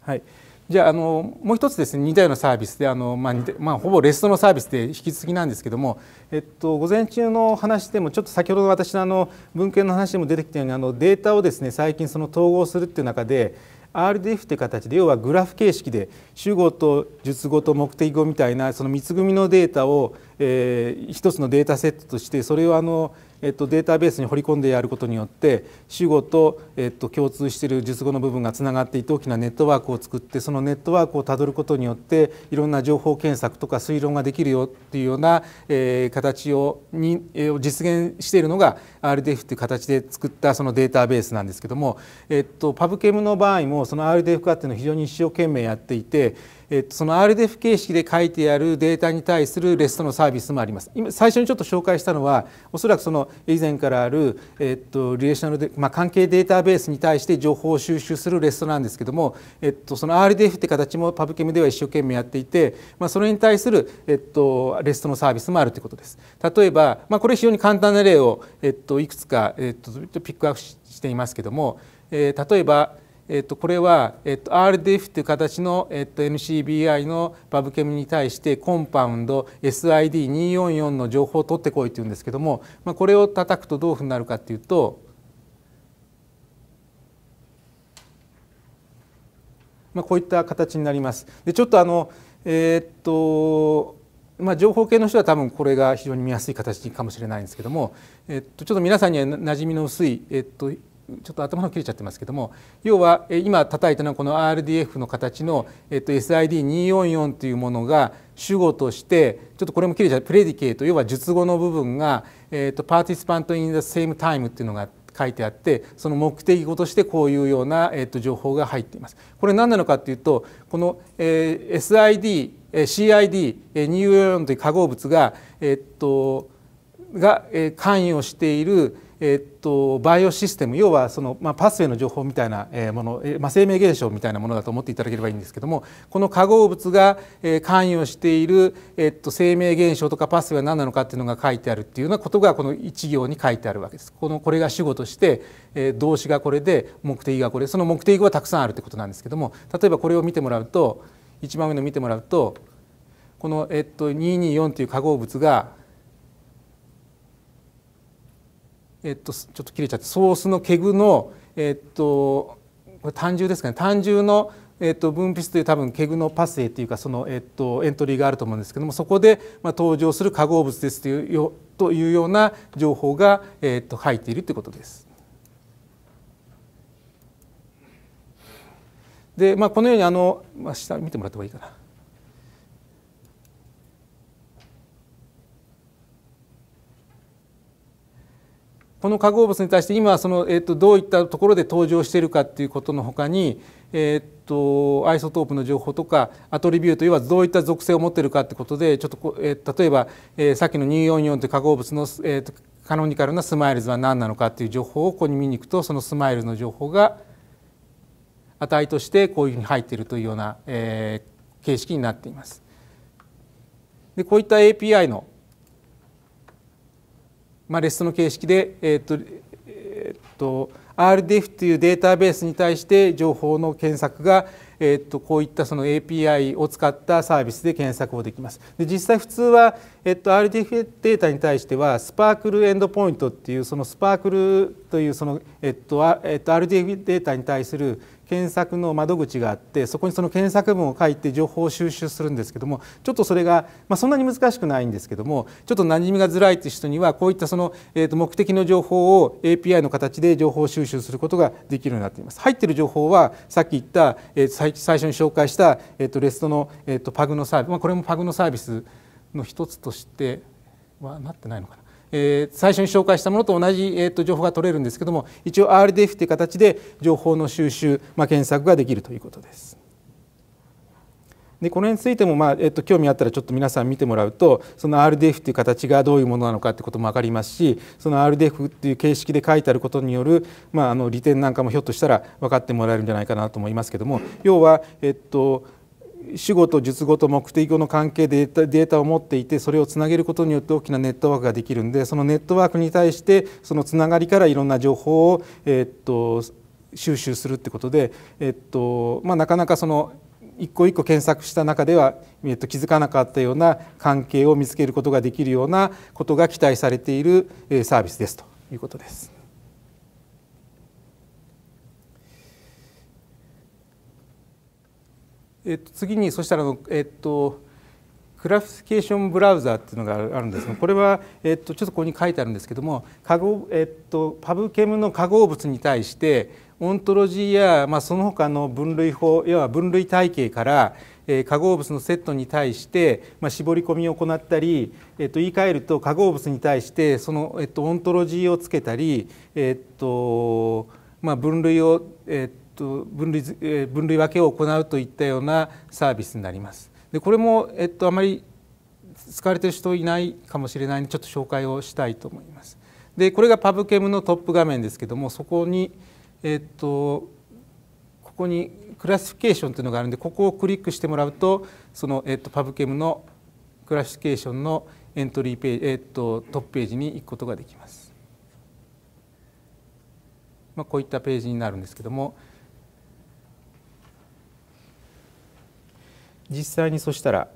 はい、じゃああのもう一つですね似たようなサービスであの、まあまあ、ほぼレストのサービスで引き続きなんですけども、えっと、午前中の話でもちょっと先ほど私のあの文献の話でも出てきたようにあのデータをですね最近その統合するっていう中で RDF という形で要はグラフ形式で主語と述語と目的語みたいなその3つ組のデータを、えー、1つのデータセットとしてそれをあの、えっと、データベースに掘り込んでやることによって主語と、えっと、共通している述語の部分がつながっていて大きなネットワークを作ってそのネットワークをたどることによっていろんな情報検索とか推論ができるよっていうような、えー、形をに、えー、実現しているのが RDF ていう形で作ったそのデータベースなんですけども、えっと、パブケムの場合もその RDF 化っていうのを非常に一生懸命やっていてえっと、その RDF 形式で書いてあるデータに対するレストのサービスもあります。今最初にちょっと紹介したのはおそらくその以前からある、えっと、リレーショナルで、まあ、関係データベースに対して情報を収集するレストなんですけども、えっと、その RDF って形もパブケムでは一生懸命やっていて、まあ、それに対する、えっと、レストのサービスもあるということです。例えば、まあ、これ非常に簡単な例を、えっと、いくつか、えっと、ピックアップしていますけども、えー、例えばえっと、これは、えっと、RDF という形の、えっと、NCBI のバブケムに対してコンパウンド SID244 の情報を取ってこいというんですけども、まあ、これを叩くとどういうふうになるかというと、まあ、こういった形になります。でちょっとあの、えっとまあ、情報系の人は多分これが非常に見やすい形かもしれないんですけども、えっと、ちょっと皆さんにはなじみの薄い、えっと、ちょっと頭の切れちゃってますけども要は今叩いたのはこの RDF の形の、えっと、SID244 というものが主語としてちょっとこれも切れちゃうプレディケート要は述語の部分が、えっと、パーティスパント・イン・ザ・セーム・タイムっていうのが書いてあってその目的語としてこういうような、えっと、情報が入っています。これ何なのかというとこの、えー、SID c i d ニュー2ンという化合物が、えっと、が関与しているえっとバイオシステム要はその、まあ、パスウェイの情報みたいなもの、まあ、生命現象みたいなものだと思っていただければいいんですけどもこの化合物が関与している、えっと、生命現象とかパスウェイは何なのかっていうのが書いてあるっていうようなことがこの1行に書いてあるわけです。このこれが主語として動詞がこれで目的がこれその目的はたくさんあるってことなんですけども例えばこれを見てもらうと1番目の見てもらうとこの、えっと、224という化合物がえっと、ちょっと切れちゃってソースのケグの、えっと、これ単重ですかね単重の、えっと、分泌という多分ケグのパスエというかその、えっと、エントリーがあると思うんですけどもそこで、まあ、登場する化合物ですというよというような情報が、えっと、入っているということです。でまあ、このようにあの、まあ、下見てもらった方がいいかな。この化合物に対して今その、えっとどういったところで登場しているかっていうことのほかに、えっとアイソトープの情報とかアトリビュートいわどういった属性を持っているかってことでちょっと、え例えば、えさっきの244という化合物の、えっとカノニカルなスマイルズは何なのかっていう情報をここに見に行くとそのスマイルズの情報が値としてこういうふうに入っているというような、え形式になっています。でこういった API のまあ、レストの形式で、えっとえっと、RDF というデータベースに対して情報の検索が、えっと、こういったその API を使ったサービスで検索をできます。で実際普通は、えっと、RDF データに対してはスパークルエンドポイントっていうそのスパークルというその、えっとえっと、RDF データに対する検索の窓口があってそこにその検索文を書いて情報を収集するんですけどもちょっとそれが、まあ、そんなに難しくないんですけどもちょっと馴染みがづらいという人にはこういったその、えー、と目的の情報を API の形で情報収集することができるようになっています。入ってる情報はさっき言った、えー、最初に紹介した、えー、とレストの、えー、とパグのサービス、まあ、これもパグのサービスの一つとしてはなってないのかな。えー、最初に紹介したものと同じ、えー、と情報が取れるんですけども一応 RDF という形で情報の収集、まあ、検索ができるということです。でこれについても、まあえっと、興味あったらちょっと皆さん見てもらうとその RDF という形がどういうものなのかということも分かりますしその RDF という形式で書いてあることによる、まあ、あの利点なんかもひょっとしたら分かってもらえるんじゃないかなと思いますけども要は、えっと主語と述語と目的語の関係でデータを持っていてそれをつなげることによって大きなネットワークができるんでそのネットワークに対してそのつながりからいろんな情報を、えー、っと収集するってことで、えー、っとまあ、なかなかその一個一個検索した中では、えー、っと、気づかなかったような関係を見つけることができるようなことが期待されているサービスですということです。えっと、次にそしたらの、えっと、グラフィケーションブラウザーっていうのがあるんですがこれは、えっと、ちょっとここに書いてあるんですけども化合、えっと、パブケムの化合物に対してオントロジーや、まあ、その他の分類法要は分類体系から、え化合物のセットに対して、まあ、絞り込みを行ったり、えっと、言い換えると化合物に対してその、えっと、オントロジーをつけたり、えっとまあ、分類を、えっとと分類分類分けを行うといったようなサービスになります。でこれも、えっと、あまり使われている人いないかもしれないのでちょっと紹介をしたいと思います。でこれがパブケムのトップ画面ですけどもそこに、えっと、ここにクラシフィケーションというのがあるんでここをクリックしてもらうとその、えっと、パブケムのクラシフィケーションのエントリーページ、えっと、トップページに行くことができます。まあ、こういったページになるんですけども実際にそしたら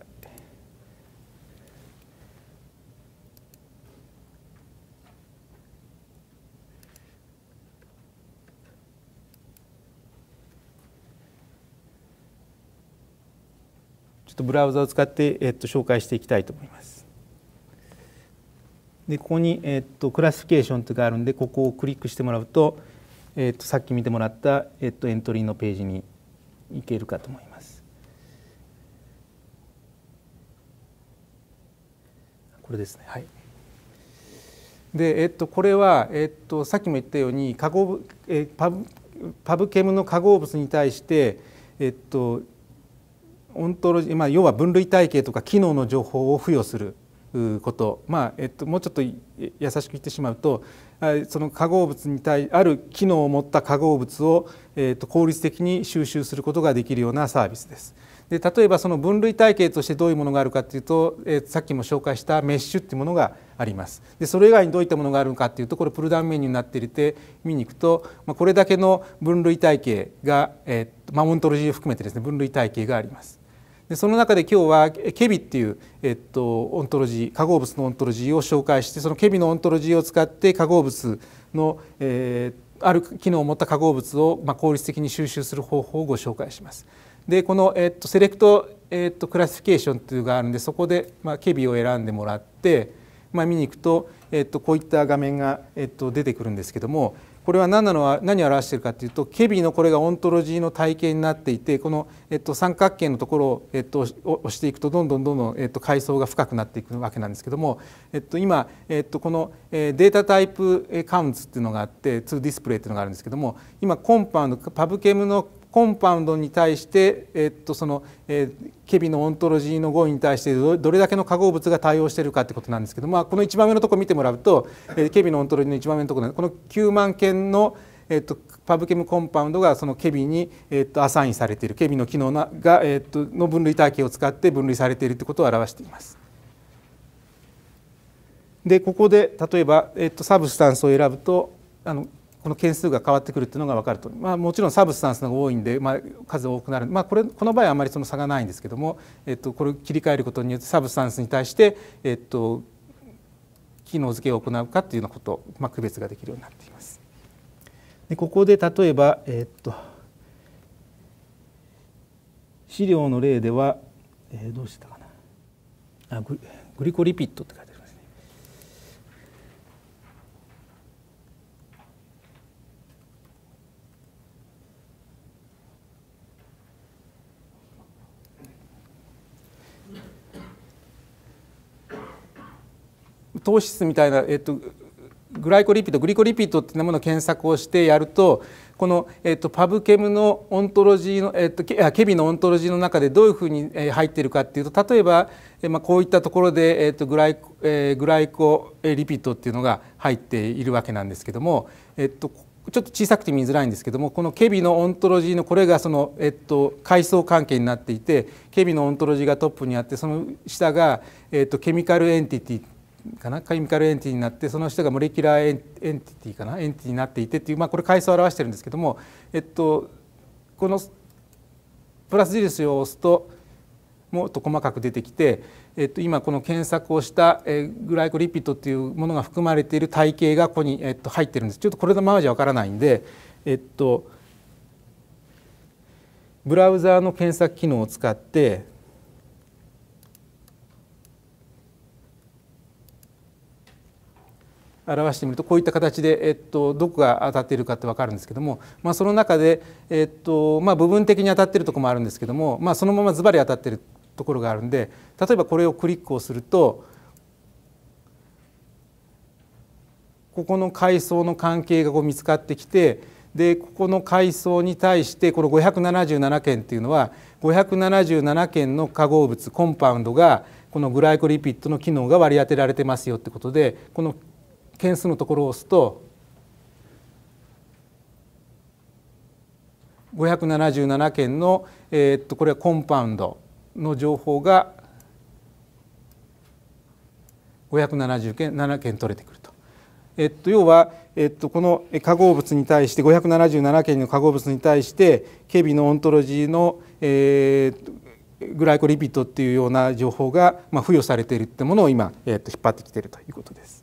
ちょっとブラウザを使って、えっと、紹介していきたいと思います。でここに、えっと、クラシフィケーションとがあるんでここをクリックしてもらうと、えっと、さっき見てもらった、えっと、エントリーのページに行けるかと思います。これですね。はい、で、えっと、これは、えっと、さっきも言ったように化合えパブパブケムの化合物に対して、えっと、オントロジー、まあ、要は分類体系とか機能の情報を付与すること、まあえっと、もうちょっと優しく言ってしまうとその化合物に対ある機能を持った化合物を、えっと、効率的に収集することができるようなサービスです。で例えばその分類体系としてどういうものがあるかっていうと、えー、さっきも紹介したメッシュっていうものがありますでそれ以外にどういったものがあるのかっていうとこれプルダウンメニューになっていて見に行くと、まあ、これだけの分類体系が、えー、マモントロジーを含めてですね分類体系があります。でその中で今日はケビっていう、えっと、オントロジー化合物のオントロジーを紹介してそのケビのオントロジーを使って化合物の、えー、ある機能を持った化合物を、まあ、効率的に収集する方法をご紹介します。でこの、えっと、セレクト、えっと、クラシフィケーションっていうのがあるんでそこで、まあ、ケビを選んでもらって、まあ、見に行くと、えっと、こういった画面が、えっと、出てくるんですけどもこれは何なのは何を表しているかというとケビのこれがオントロジーの体系になっていてこの、えっと、三角形のところを、えっと、押していくとどんどんどんどん、えっと、階層が深くなっていくわけなんですけども、えっと、今、えっと、このデータタイプカウンツっていうのがあって2ディスプレイっていうのがあるんですけども今コンパウンドパブケムのコンパウンドに対して、えっとそのえー、ケビのオントロジーの合意に対してどれだけの化合物が対応しているかということなんですけど、まあ、この一番目のところ見てもらうと、えー、ケビのオントロジーの一番目のところこの9万件の、えっとパブケムコンパウンドがそのケビに、えっとアサインされているケビの機能が、えっとの分類体系を使って分類されているということを表しています。でここで例えば、えっとサブスタンスを選ぶとあのこの件数が変わってくるっていうのが分かると、まあ、もちろんサブスタンスのが多いんで、まあ、数多くなる、まあ、これこの場合はあまりその差がないんですけども、えっと、これを切り替えることによってサブスタンスに対して、えっと、機能付けを行うかっていうようなこと、まあ、区別ができるようになっています。でここで例えば、えっと資料の例では、えー、どうしたかなあグリコリピッドって書いて糖質みたいな、えっと、グライコリピッドグリコリピッドっていうものを検索をしてやるとこの、えっと、パブケムのオントロジーの、えっと、ケビのオントロジーの中でどういうふうに入っているかっていうと例えば、まあ、こういったところで、えっと、グライコ、えー、グライコリピッドっていうのが入っているわけなんですけども、えっと、ちょっと小さくて見づらいんですけどもこのケビのオントロジーのこれがその、えっと、階層関係になっていてケビのオントロジーがトップにあってその下が、えっと、ケミカルエンティティかなカミカルエンティになってその人がモレキュラーエンティティかなエンティティになっていてっていう、まあ、これ階層を表してるんですけども、えっと、このプラス印を押すともっと細かく出てきて、えっと、今この検索をした、えグライコリピッドというものが含まれている体系がここに、えっと、入ってるんですちょっとこれのままじゃわからないんで、えっと、ブラウザーの検索機能を使って表してみるとこういった形で、えっと、どこが当たっているかって分かるんですけども、まあ、その中で、えっとまあ、部分的に当たってるとこもあるんですけども、まあ、そのままズバリ当たってるところがあるんで例えばこれをクリックをするとここの階層の関係がこう見つかってきてでここの階層に対してこの577件っていうのは577件の化合物コンパウンドがこのグライコリピットの機能が割り当てられてますよってことでこの件数のところを押すと577件の、えー、っとこれはコンパウンドの情報が570件7件取れてくると。えっと、要は、えっと、この化合物に対して577件の化合物に対してケビのオントロジーの、えー、グライコリピットっていうような情報が、まあ、付与されているってものを今、えっと、引っ張ってきているということです。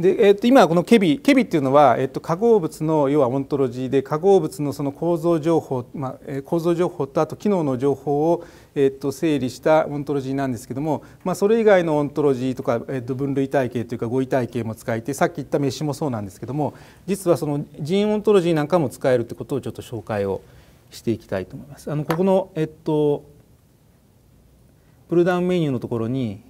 で、えー、と今このケビケビっていうのは、えー、と化合物の要はオントロジーで化合物のその構造情報、まあ、構造情報とあと機能の情報を、えー、と整理したオントロジーなんですけども、まあ、それ以外のオントロジーとか、えー、と分類体系というか語彙体系も使えてさっき言ったメシもそうなんですけども実はその人オントロジーなんかも使えるってことをちょっと紹介をしていきたいと思います。あのここの、えっと、プルダウンメニューのところに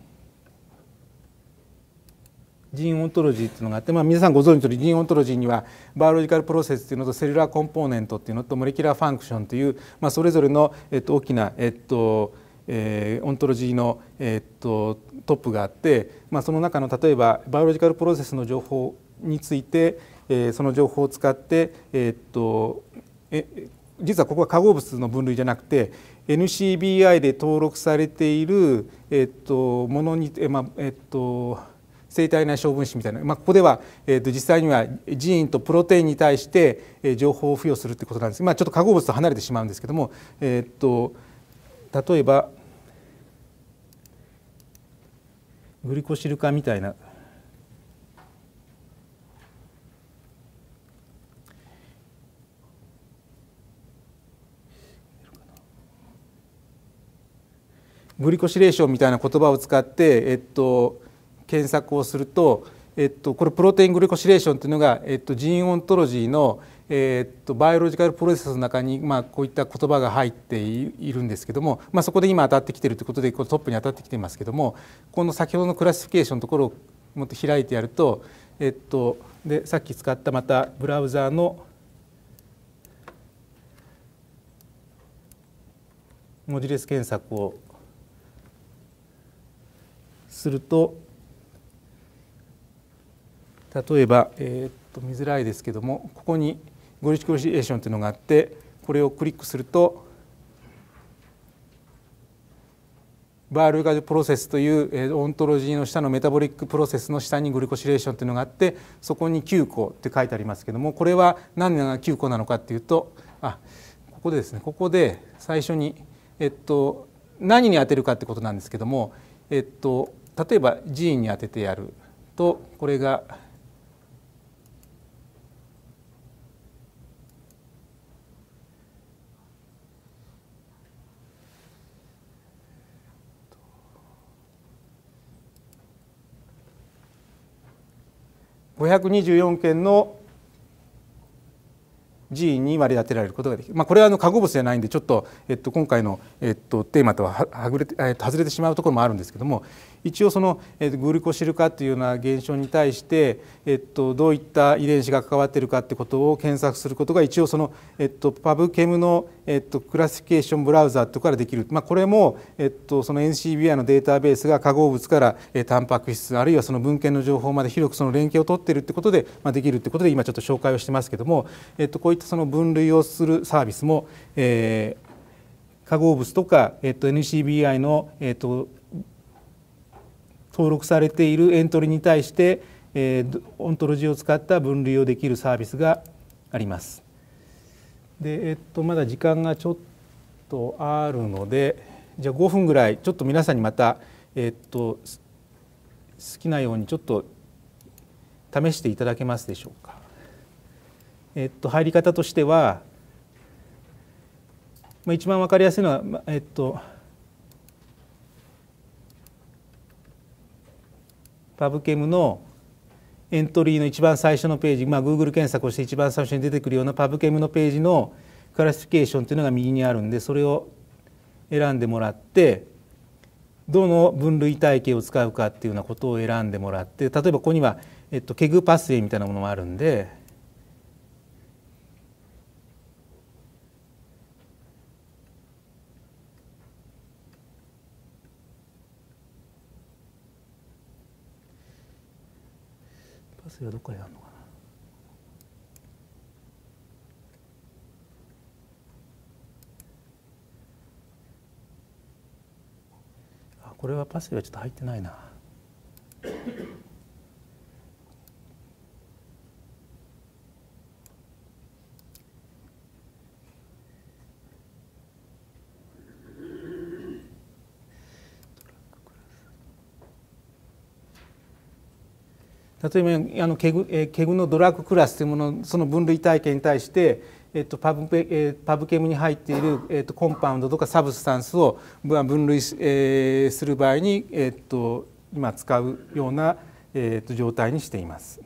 ジーンオントロジーっていうのがあって、まあ、皆さんご存知のおりジーンオントロジーにはバイオロジカルプロセスっていうのとセルラーコンポーネントっていうのとモレキュラーファンクションという、まあ、それぞれの、えっと、大きな、えっとえー、オントロジーの、えっと、トップがあって、まあ、その中の例えばバイオロジカルプロセスの情報について、えー、その情報を使って、えっとえ実はここは化合物の分類じゃなくて NCBI で登録されている、えっと、ものに、えまあえっと生体内小分子みたいな、まあ、ここでは、えー、と実際にはジーンとプロテインに対して、え情報を付与するということなんですまあ、ちょっと化合物と離れてしまうんですけども、えーと例えばグリコシル化みたいな。グリコシレーションみたいな言葉を使って、えっと、検索をすると、えっと、これプロテイングリコシレーションというのが、えっと、ジーンオントロジーの、えっと、バイオロジカルプロセスの中に、まあ、こういった言葉が入っているんですけども、まあ、そこで今当たってきてるということでこのトップに当たってきていますけどもこの先ほどのクラシフィケーションのところをもっと開いてやると、えっと、でさっき使ったまたブラウザーの文字列検索をすると例えば、えー、っと見づらいですけどもここにゴリッチクシエーションというのがあってこれをクリックするとバールガジプロセスというオントロジーの下のメタボリックプロセスの下にグリコシレーションというのがあってそこに9個って書いてありますけどもこれは何が9個なのかっていうとあここでですねここで最初に、えっと、何に当てるかってことなんですけども、えっと、例えば寺院に当ててやるとこれが524件の寺院に割り当てられることができる、まあ、これはあの化合物じゃないんでちょっと、えっと、今回の、えっと、テーマとははぐれて、えっと、外れてしまうところもあるんですけども一応その、えグルコシル化というような現象に対して、えっと、どういった遺伝子が関わっているかってことを検索することが一応その、えっと、パブケムの、えっと、クラシフィケーションブラウザーとかからできる、まあ、これも、えっと、その NCBI のデータベースが化合物から、えタンパク質あるいはその文献の情報まで広くその連携を取っているってことで、まあ、できるってことで今ちょっと紹介をしてますけども、えっと、こういったその分類をするサービスも、え化合物とか、えっと、NCBI の、えっと、登録されているエントリーに対して、えオントロジーを使った分類をできるサービスがあります。でえっと、まだ時間がちょっとあるのでじゃあ5分ぐらいちょっと皆さんにまた、えっと、好きなようにちょっと試していただけますでしょうか。えっと、入り方としては、まあ、一番分かりやすいのは、えっとパブケムのエントリーの一番最初のページ、まあ、Google 検索をして一番最初に出てくるようなパブケムのページのクラシフィケーションというのが右にあるんでそれを選んでもらってどの分類体系を使うかっていうようなことを選んでもらって例えばここには、えっと、ケグパスウェイみたいなものもあるんでそれはどっかにあるのかなこれはパセリはちょっと入ってないな例えばあのケグ、えー、ケグのドラッグクラスというものその分類体系に対してえっと、パブペ、えー、パブケムに入っている、えっと、コンパウンドとかサブスタンスを分類、えー、する場合に、えっと、今使うような、えっと、状態にしています。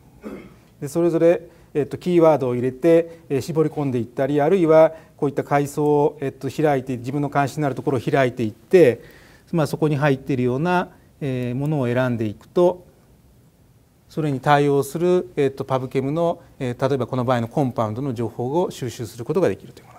でそれぞれ、えっと、キーワードを入れて、えー、絞り込んでいったりあるいはこういった階層を、えっと、開いて自分の関心のあるところを開いていって、まあ、そこに入っているような、えー、ものを選んでいくとそれに対応する、えー、とパブケムの、えー、例えばこの場合のコンパウンドの情報を収集することができるというもの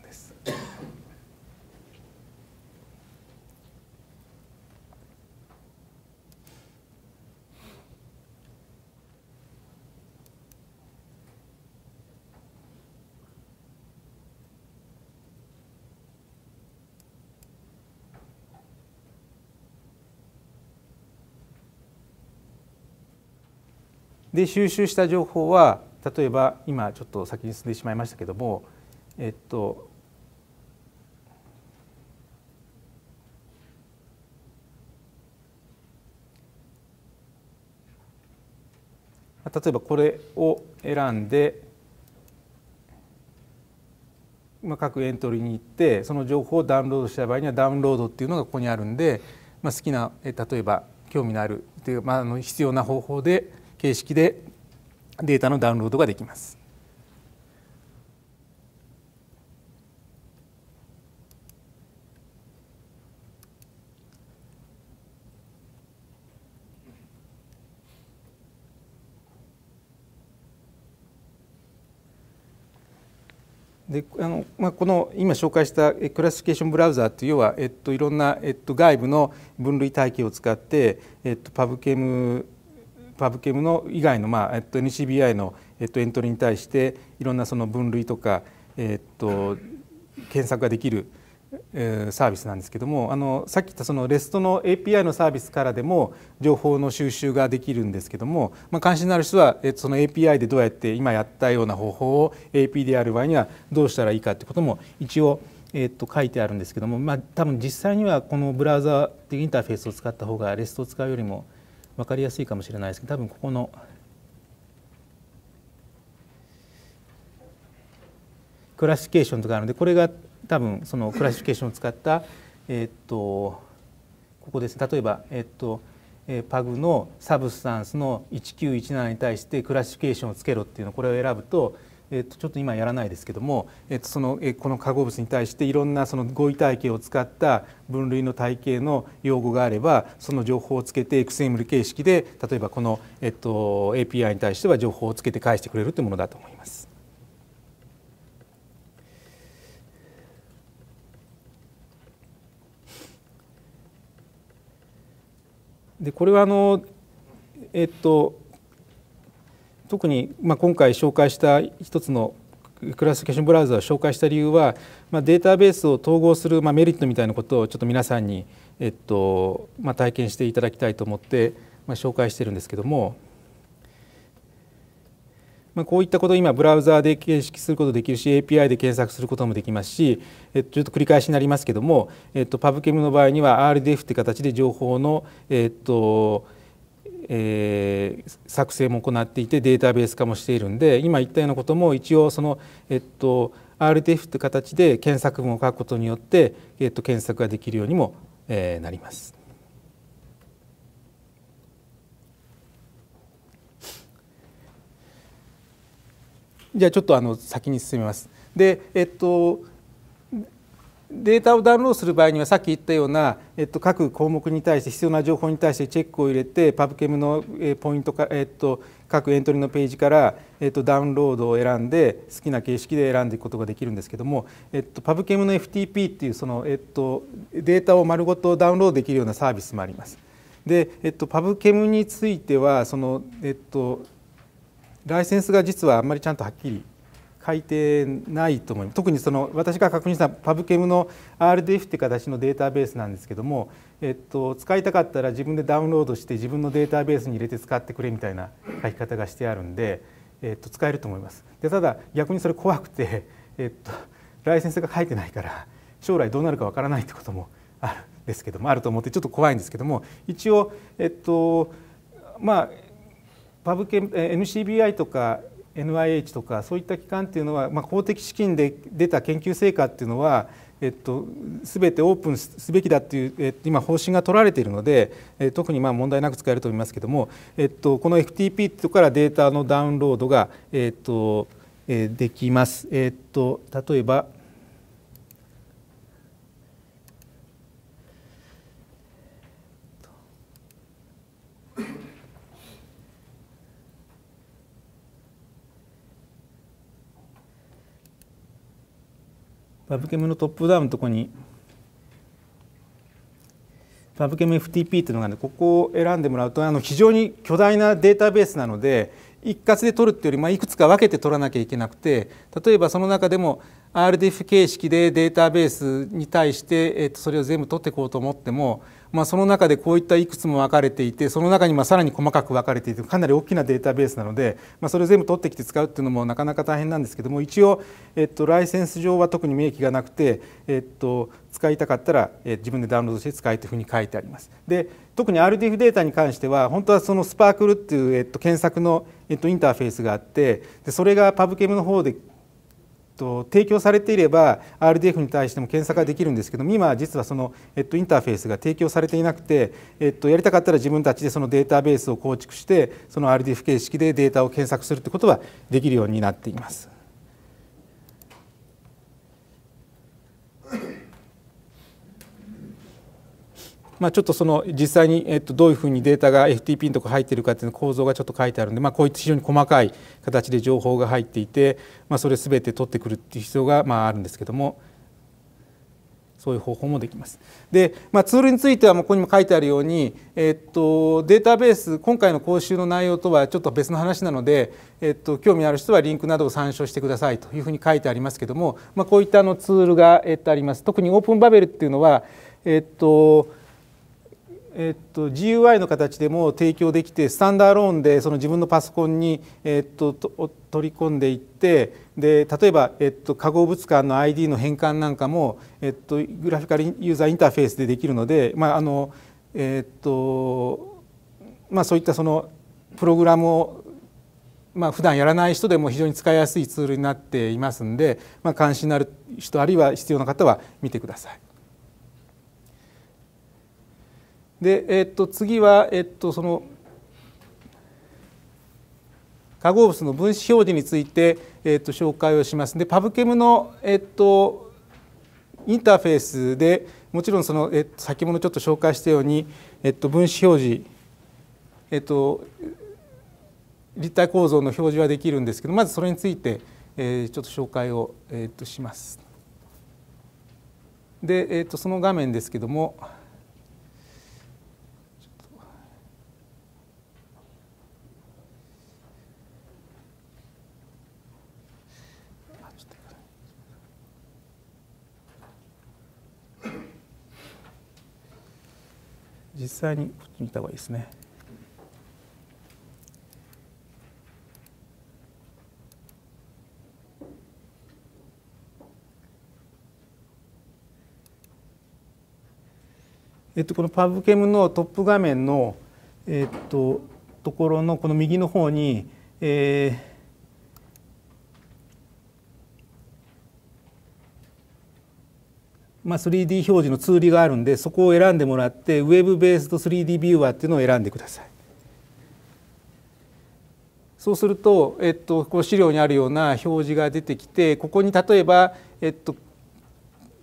で収集した情報は例えば今ちょっと先に進んでしまいましたけどもえっと例えばこれを選んで各エントリーに行ってその情報をダウンロードした場合にはダウンロードっていうのがここにあるんで、まあ、好きな例えば興味のあるっていう、まあ、あの必要な方法で形式でデータのダウンロードができます。であのまあ、この今紹介したクラシフィケーションブラウザーという要は、えっと、いろんな、えっと、外部の分類体系を使って、えっと、パブケムパブケムの以外の、まあえっと、NCBI の、えっと、エントリーに対していろんなその分類とか、えっと、検索ができる、えー、サービスなんですけどもあのさっき言ったその REST の API のサービスからでも情報の収集ができるんですけども、まあ、関心のある人は、えっと、その API でどうやって今やったような方法を AP である場合にはどうしたらいいかってことも一応えっと書いてあるんですけども、まあ、多分実際にはこのブラウザというインターフェースを使った方が REST を使うよりも分かりやすいかもしれないですけど多分ここのクラシフィケーションとかあるのでこれが多分そのクラシフィケーションを使ったえっとここです例えばえっとパグのサブスタンスの1917に対してクラシフィケーションをつけろっていうのこれを選ぶとえっとちょっと今やらないですけども、えっとその、えこの化合物に対していろんなその合意体系を使った分類の体系の用語があればその情報をつけて XML 形式で例えばこの、えー、と API に対しては情報をつけて返してくれるというものだと思います。でこれはあのえっと特に、まあ、今回紹介した一つのクラスケーションブラウザを紹介した理由は、まあ、データベースを統合する、まあ、メリットみたいなことをちょっと皆さんに、えっとまあ、体験していただきたいと思って、まあ、紹介してるんですけども、まあ、こういったことを今ブラウザーで形式することできるし API で検索することもできますし、えっと、ちょっと繰り返しになりますけども、えっと、PubChem の場合には RDF って形で情報の、えっとえー、作成も行っていてデータベース化もしているんで今言ったようなことも一応その、えっと、RTF という形で検索文を書くことによって、えっと、検索ができるようにも、えー、なります。じゃあちょっとあの先に進みます。で、えっとデータをダウンロードする場合にはさっき言ったような、えっと、各項目に対して必要な情報に対してチェックを入れてパブケムのポイントか、えっと、各エントリーのページから、えっと、ダウンロードを選んで好きな形式で選んでいくことができるんですけども、えっと、パブケムの FTP っていうその、えっと、データを丸ごとダウンロードできるようなサービスもあります。で、えっと、パブケムについてはその、えっと、ライセンスが実はあんまりちゃんとはっきり書いてないと思います特にその私が確認したパブケムの RDF って形のデータベースなんですけども、えっと、使いたかったら自分でダウンロードして自分のデータベースに入れて使ってくれみたいな書き方がしてあるんで、えっと、使えると思います。でただ逆にそれ怖くて、えっと、ライセンスが書いてないから将来どうなるかわからないってこともあるんですけどもあると思ってちょっと怖いんですけども一応えっとまあパブケ NCBI とか NIH とかそういった機関っていうのは、まあ、公的資金で出た研究成果っていうのは、えっと、全てオープンすべきだっていう、えっと、今方針が取られているので、え特にまあ問題なく使えると思いますけども、えっと、この FTP とからデータのダウンロードが、えっとえできます。えっと、例えばバブケムのトップダウンのとこにバブケム FTP というのがねここを選んでもらうとあの非常に巨大なデータベースなので一括で取るっていうより、まあ、いくつか分けて取らなきゃいけなくて例えばその中でも RDF 形式でデータベースに対して、えー、とそれを全部取っていこうと思っても、まあ、その中でこういったいくつも分かれていてその中にまさらに細かく分かれていてかなり大きなデータベースなので、まあ、それを全部取ってきて使うっていうのもなかなか大変なんですけども一応、えっと、ライセンス上は特に免疫がなくて、えっと、使いたかったら、え自分でダウンロードして使えというふうに書いてあります。で特に RDF データに関しては本当はそのスパークルっていう、えっと、検索の、えっと、インターフェースがあってでそれがパブケムの方でと提供されていれば RDF に対しても検索ができるんですけども今実はその、えっと、インターフェースが提供されていなくて、えっと、やりたかったら自分たちでそのデータベースを構築してその RDF 形式でデータを検索するってことはできるようになっています。まあ、ちょっとその実際にえっとどういうふうにデータが FTP のところ入っているかという構造がちょっと書いてあるんで、まあ、こういった非常に細かい形で情報が入っていて、まあ、それすべて取ってくるっていう必要がまああるんですけども。そういう方法もできます。で、まあ、ツールについてはもうここにも書いてあるように、えっと、データベース今回の講習の内容とはちょっと別の話なので、えっと、興味ある人はリンクなどを参照してくださいというふうに書いてありますけども、まあ、こういったあのツールが、えっと、あります。特にオープンバベルっていうのは、えっとえっと、GUI の形でも提供できてスタンダーローンでその自分のパソコンに、えっと、と取り込んでいってで例えば、えっと、化合物間の ID の変換なんかも、えっと、グラフィカルユーザーインターフェースでできるので、まああのえっとまあ、そういったそのプログラムをまあ普段やらない人でも非常に使いやすいツールになっていますんで、まあ、関心のある人あるいは必要な方は見てください。で、えっと、次は、えっと、その化合物の分子表示について、えっと、紹介をします。でパブケムの、えっと、インターフェースでもちろんその、えっと、先ほどちょっと紹介したように、えっと、分子表示、えっと、立体構造の表示はできるんですけどまずそれについて、えー、ちょっと紹介を、えっとします。で、えっとその画面ですけども。実際に振ってみた方がいいですね。えっと、このパブケムのトップ画面の、えっと、ところのこの右の方に、えー、まあ、3D 表示のツールがあるんでそこを選んでもらってウェブベースと 3D ビューワーっていうのを選んでください。そうすると、えっと、こう資料にあるような表示が出てきてここに例えば、えっと、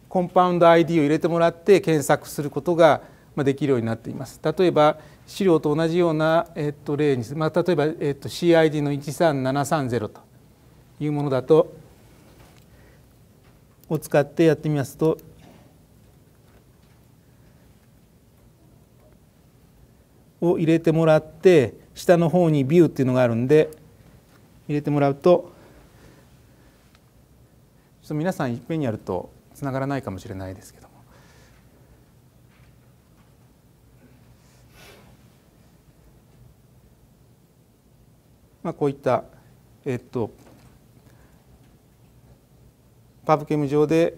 コンパウンド ID を入れてもらって検索することができるようになっています。例えば資料と同じような、えっと、例に、まあ、例えば、えっと、CID の13730というものだとを使ってやってみますとを入れてもらって下の方にビューっていうのがあるんで入れてもらうとちょっと皆さんいっぺんにやるとつながらないかもしれないですけども。まあ、こういった、えっと、パブケム上で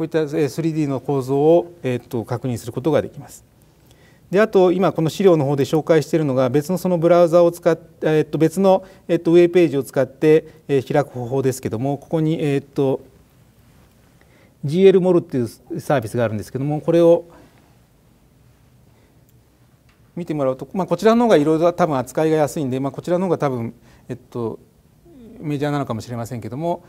こういった 3D の構造を、えー、と確認することができます。であと今この資料の方で紹介しているのが別のそのブラウザを使って、えー、と別の、えー、とウェブページを使って、え開く方法ですけどもここに、えー、と GL モルっていうサービスがあるんですけどもこれを見てもらうと、まあ、こちらの方がいろいろ多分扱いが安いんで、まあ、こちらの方が多分、えっと、メジャーなのかもしれませんけども、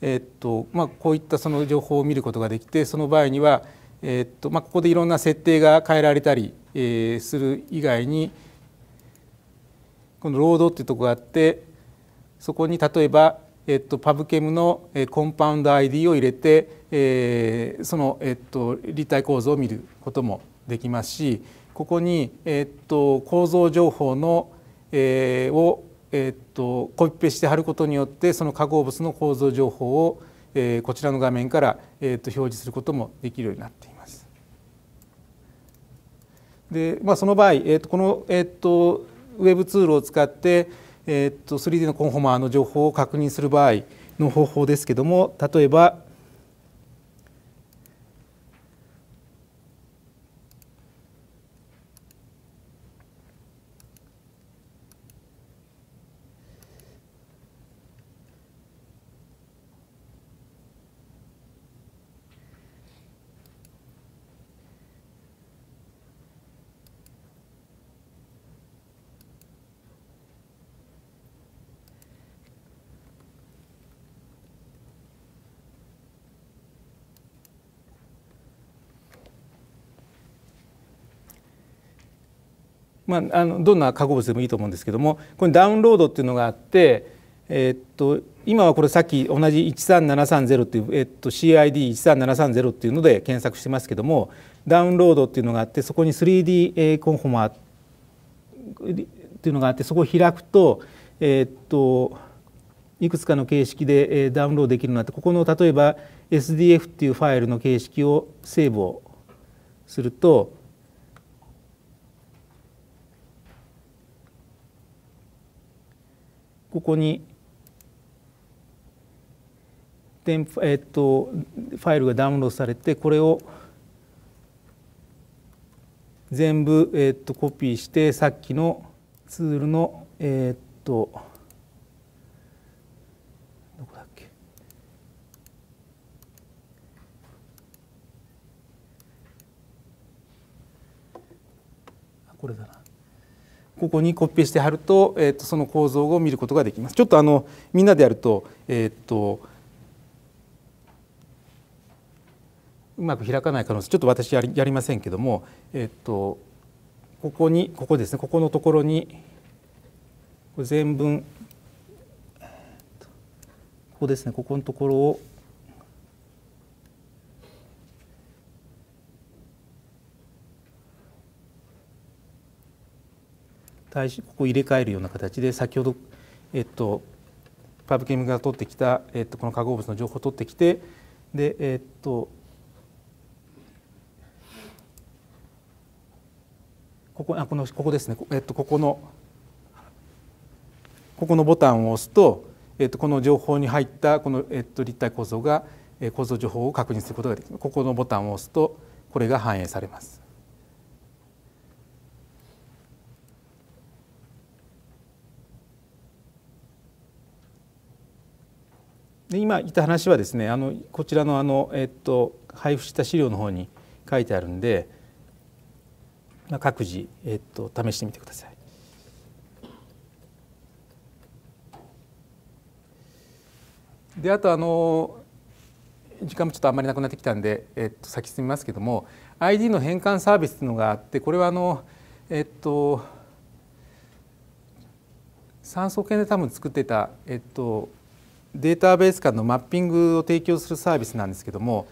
えっとまあ、こういったその情報を見ることができてその場合には、えっとまあ、ここでいろんな設定が変えられたり、えー、する以外にこのロードっていうとこがあってそこに例えば、えっと、パブケムのコンパウンド ID を入れて、えー、その、えっと、立体構造を見ることもできますしここに、えっと、構造情報の、えー、をえー、っとコピペして貼ることによってその化合物の構造情報を、えー、こちらの画面から、えー、っと表示することもできるようになっています。でまあ、その場合、えー、っとこの、えっとウェブツールを使って、えっと 3D のコンフォーマーの情報を確認する場合の方法ですけども例えばまあ、あのどんな化合物でもいいと思うんですけどもこれダウンロードっていうのがあって、えー、っと今はこれさっき同じ13730っていう、えー、っと CID13730 っていうので検索してますけどもダウンロードっていうのがあってそこに 3D コンフォマっていうのがあってそこを開くと,、えー、っといくつかの形式でダウンロードできるようになってここの例えば SDF っていうファイルの形式をセーブをするとここにえっと、ファイルがダウンロードされてこれを全部、えっと、コピーしてさっきのツールのえっとどこだっけこれだなここにコピーして貼ると,、えーと、その構造を見ることができます。ちょっとあのみんなでやると,、えーと、うまく開かない可能性ちょっと私やりやりませんけども、えーと、とここにここですねここのところに全文ここですねここのところを対しここを入れ替えるような形で先ほど、えっと、パブケミが取ってきた、えっと、この化合物の情報を取ってきてで、えっと、ここあこのここですね、えっと、ここのここのボタンを押すと、えっと、この情報に入ったこの、えっと、立体構造が構造情報を確認することができます。ここのボタンを押すとこれが反映されます。で今言った話はですねあのこちらのあの、えっと、配布した資料の方に書いてあるんで、まあ、各自、えっと、試してみてください。であとあの時間もちょっとあんまりなくなってきたんで、えっと、先進みますけども ID の変換サービスというのがあってこれはあのえっと酸素系で多分作ってた、えっと、データベース間のマッピングを提供するサービスなんですけども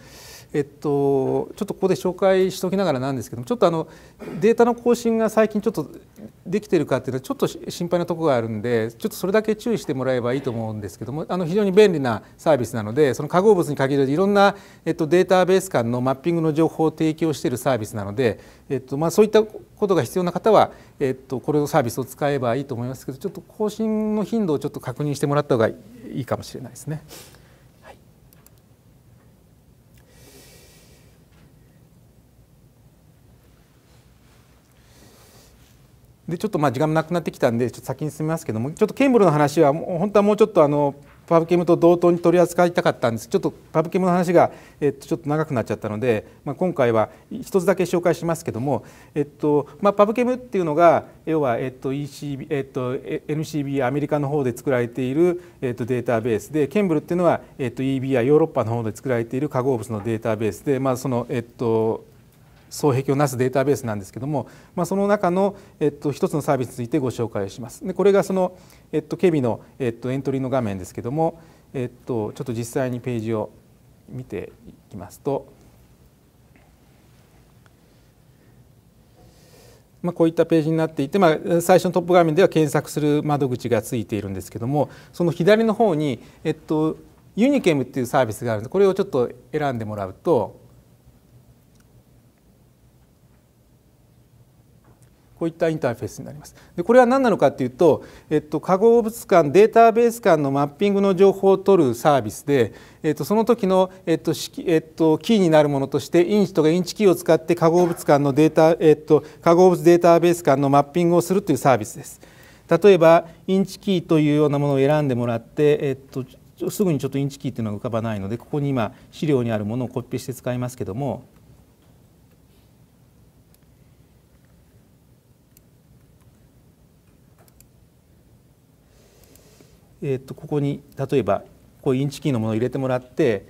えっと、ちょっとここで紹介しておきながらなんですけどもちょっとあのデータの更新が最近ちょっとできてるかっていうのはちょっと心配なところがあるんでちょっとそれだけ注意してもらえばいいと思うんですけどもあの非常に便利なサービスなのでその化合物に限らずいろんな、えっと、データベース間のマッピングの情報を提供しているサービスなので、えっとまあ、そういったことが必要な方は、えっと、これのサービスを使えばいいと思いますけどちょっと更新の頻度をちょっと確認してもらった方がいいかもしれないですね。でちょっとまあ時間もなくなってきたんでちょっと先に進みますけどもちょっとケンブルの話はもう本当はもうちょっとあのパブケムと同等に取り扱いたかったんですちょっとパブケムの話が、えっと、ちょっと長くなっちゃったので、まあ、今回は一つだけ紹介しますけども、えっとまあ、パブケムっていうのが要は、えっと ECB えっと、NCB アメリカの方で作られている、えっと、データベースでケンブルっていうのは、えっと、EBI ヨーロッパの方で作られている化合物のデータベースで、まあ、その、えっと双璧をなすデータベースなんですけども、まあ、その中の、えっと、一つのサービスについてご紹介します。でこれがその、えっと、ケビの、えっと、エントリーの画面ですけども、えっと、ちょっと実際にページを見ていきますと、まあ、こういったページになっていて、まあ、最初のトップ画面では検索する窓口がついているんですけどもその左の方に、えっと、ユニケムっていうサービスがあるのでこれをちょっと選んでもらうとこういったインターフェースになります。でこれは何なのかというと、えっと、化合物間データベース間のマッピングの情報を取るサービスで、えっと、その時の、えっとえっと、キーになるものとしてインチとかインチキーを使って化合物間のデータ、えっと、化合物データベース間のマッピングをするというサービスです。例えばインチキーというようなものを選んでもらって、えっと、すぐにちょっとインチキーというのが浮かばないのでここに今資料にあるものをコピペして使いますけどもえー、とここに例えばこういうインチキーのものを入れてもらって、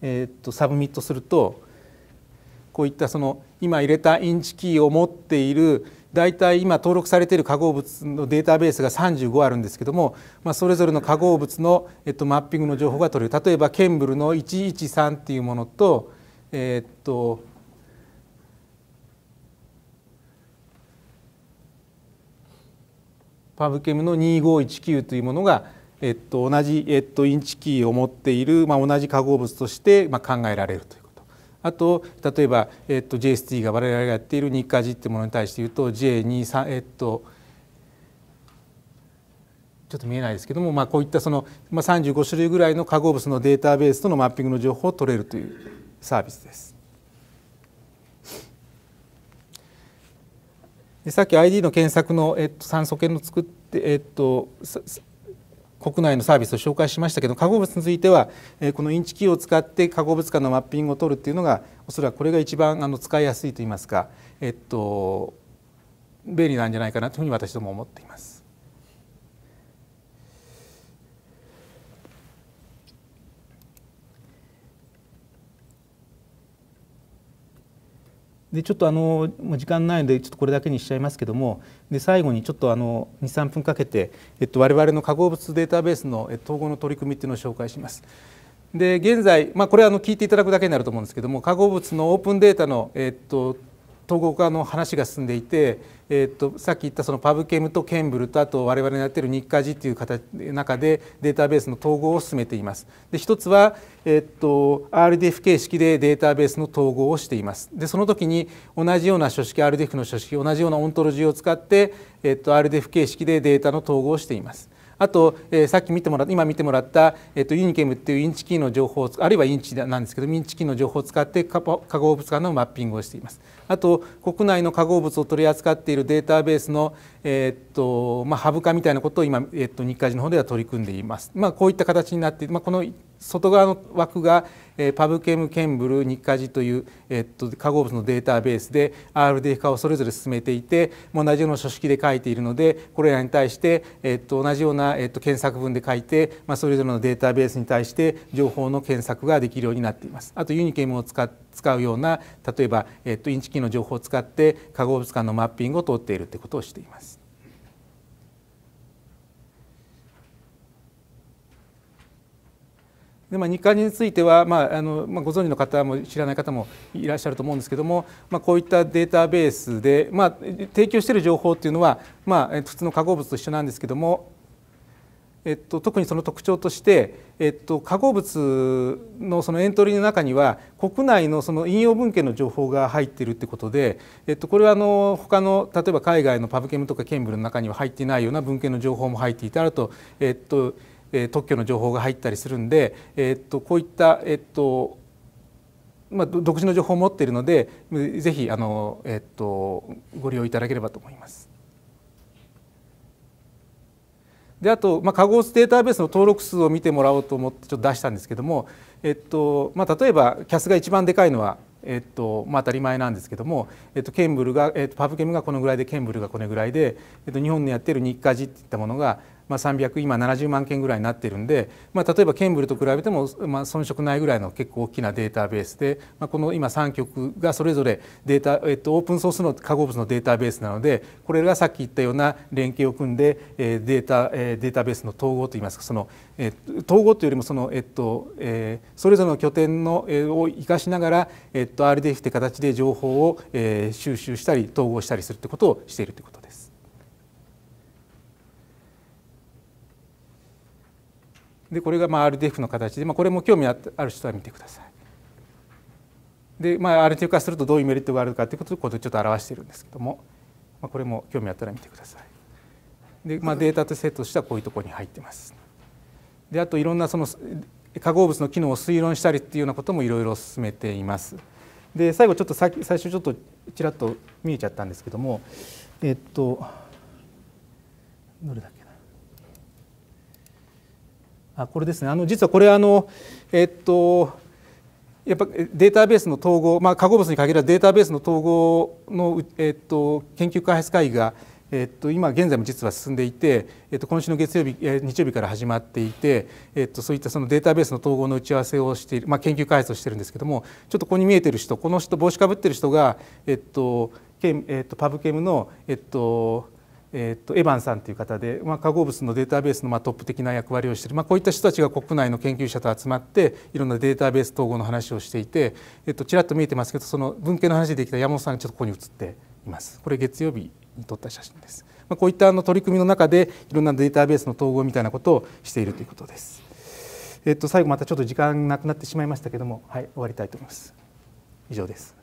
えー、とサブミットするとこういったその今入れたインチキーを持っている大体今登録されている化合物のデータベースが35あるんですけども、まあ、それぞれの化合物の、えっと、マッピングの情報が取れる例えばケンブルの113っていうものと,、えっとパブケムの2519というものがえっと、同じ、えっと、インチキーを持っている、まあ、同じ化合物として、まあ、考えられるということあと例えば、えっと、JST が我々がやっている日課ジっていうものに対して言うと J23 えっとちょっと見えないですけども、まあ、こういったその、まあ、35種類ぐらいの化合物のデータベースとのマッピングの情報を取れるというサービスです。でさっき ID の検索の、えっと、酸素系の作って、えっと、国内のサービスを紹介しましたけど化合物についてはこのインチキーを使って化合物間のマッピングを取るっていうのがおそらくこれが一番あの使いやすいといいますか、えっと、便利なんじゃないかなというふうに私ども思っています。でちょっとあのもう時間ないのでちょっとこれだけにしちゃいますけどもで最後にちょっとあの二三分かけて、えっと、我々の化合物データベースの、えっと、統合の取り組みっていうのを紹介します。で現在、まあ、これはあの聞いていただくだけになると思うんですけども化合物のオープンデータの、えっと、合化の話が進んでいて、えー、っとさっき言ったそのパブケムとケンブルとあと我々のやってる日課時っていう形中でデータベースの統合を進めています。で一つは、えー、っと RDF 形式でデータベースの統合をしています。でその時に同じような書式 RDF の書式同じようなオントロジーを使って、えー、っと RDF 形式でデータの統合をしています。あと、えー、さっき見てもら今見てもらった、えーと、ユニケムっていうインチキーの情報あるいはインチなんですけどインチキーの情報を使って化合物間のマッピングをしています。あと国内の化合物を取り扱っているデータベースの、えー、っとまあ、ハブ化みたいなことを今、えー、っと日課時の方では取り組んでいます。まあ、こういった形になって、まあ、この外側の枠が、えパブケムケンブル日カジという、えっと化合物のデータベースで RDF 化をそれぞれ進めていて同じような書式で書いているのでこれらに対して、えっと同じような、えっと検索文で書いて、まあ、それぞれのデータベースに対して情報の検索ができるようになっています。あとユニケムを使使うような例えば、えっとインチキの情報を使って化合物間のマッピングを通っているということをしています。でまあ、日課については、まああのまあ、ご存知の方も知らない方もいらっしゃると思うんですけども、まあ、こういったデータベースで、まあ、提供している情報というのは、まあ、普通の化合物と一緒なんですけども、えっと、特にその特徴として、えっと、化合物のそのエントリーの中には国内のその引用文献の情報が入っているということで、えっと、これはあの他の例えば海外のパブケムとかケンブルの中には入っていないような文献の情報も入っていてあると、えっとえ特許の情報が入ったりするんで、えー、っとこういった、えー、っとまあ、独自の情報を持っているのでぜひあの、えー、っと、ご利用いただければと思います。であと、まあ、カゴスデータベースの登録数を見てもらおうと思ってちょっと出したんですけども、えっとまあ、例えば CAS が一番でかいのはえっとまあ、当たり前なんですけども、えっと、ケンブルが、えっと、パブケムがこのぐらいでケンブルがこのぐらいで、えっと、日本のやってる日課時っていったものが、まあ、300今70万件ぐらいになってるんで、まあ、例えばケンブルと比べても、まあ、遜色ないぐらいの結構大きなデータベースで、まあ、この今3局がそれぞれデータ、えっと、オープンソースの化合物のデータベースなのでこれがさっき言ったような連携を組んで、えデータ、えデータベースの統合といいますかその、えー、統合というよりもその、えっとえー、それぞれの拠点の、えー、を生かしながら、えっと、RDF という形で情報を、えー、収集したり統合したりするってことをしているということです。でこれがまあ RDF の形で、まあ、これも興味ある人は見てください。で、まあ、r d f 化するとどういうメリットがあるかということをここでちょっと表しているんですけども、まあ、これも興味あったら見てください。で、まあ、データとセットとしてはこういうところに入ってます。であといろんなその化合物の機能を推論したりっていうようなこともいろいろ進めています。で最後ちょっと最初ちょっとちらっと見えちゃったんですけどもえっとどれだっけあこれですねあの実はこれあのえっとやっぱデータベースの統合、まあ、化合物に限らずデータベースの統合の、えっと、研究開発会議が、えっと、今現在も実は進んでいて、えっと、今週の月曜日、え日曜日から始まっていて、えっと、そういったそのデータベースの統合の打ち合わせをしている、まあ、研究開発をしてるんですけどもちょっとここに見えてる人この人帽子かぶってる人が、えっとえっと、パブケムの、えっとえーと、とエバンさんという方で、まあ、化合物のデータベースのまあトップ的な役割をしている、まあ、こういった人たちが国内の研究者と集まっていろんなデータベース統合の話をしていて、えー、とちらっと見えてますけどその文献の話できた山本さんがちょっとここに写っています。これ月曜日に撮った写真です。まあ、こういったあの取り組みの中でいろんなデータベースの統合みたいなことをしているということです。えっ、と最後またちょっと時間なくなってしまいましたけども、はい終わりたいと思います。以上です。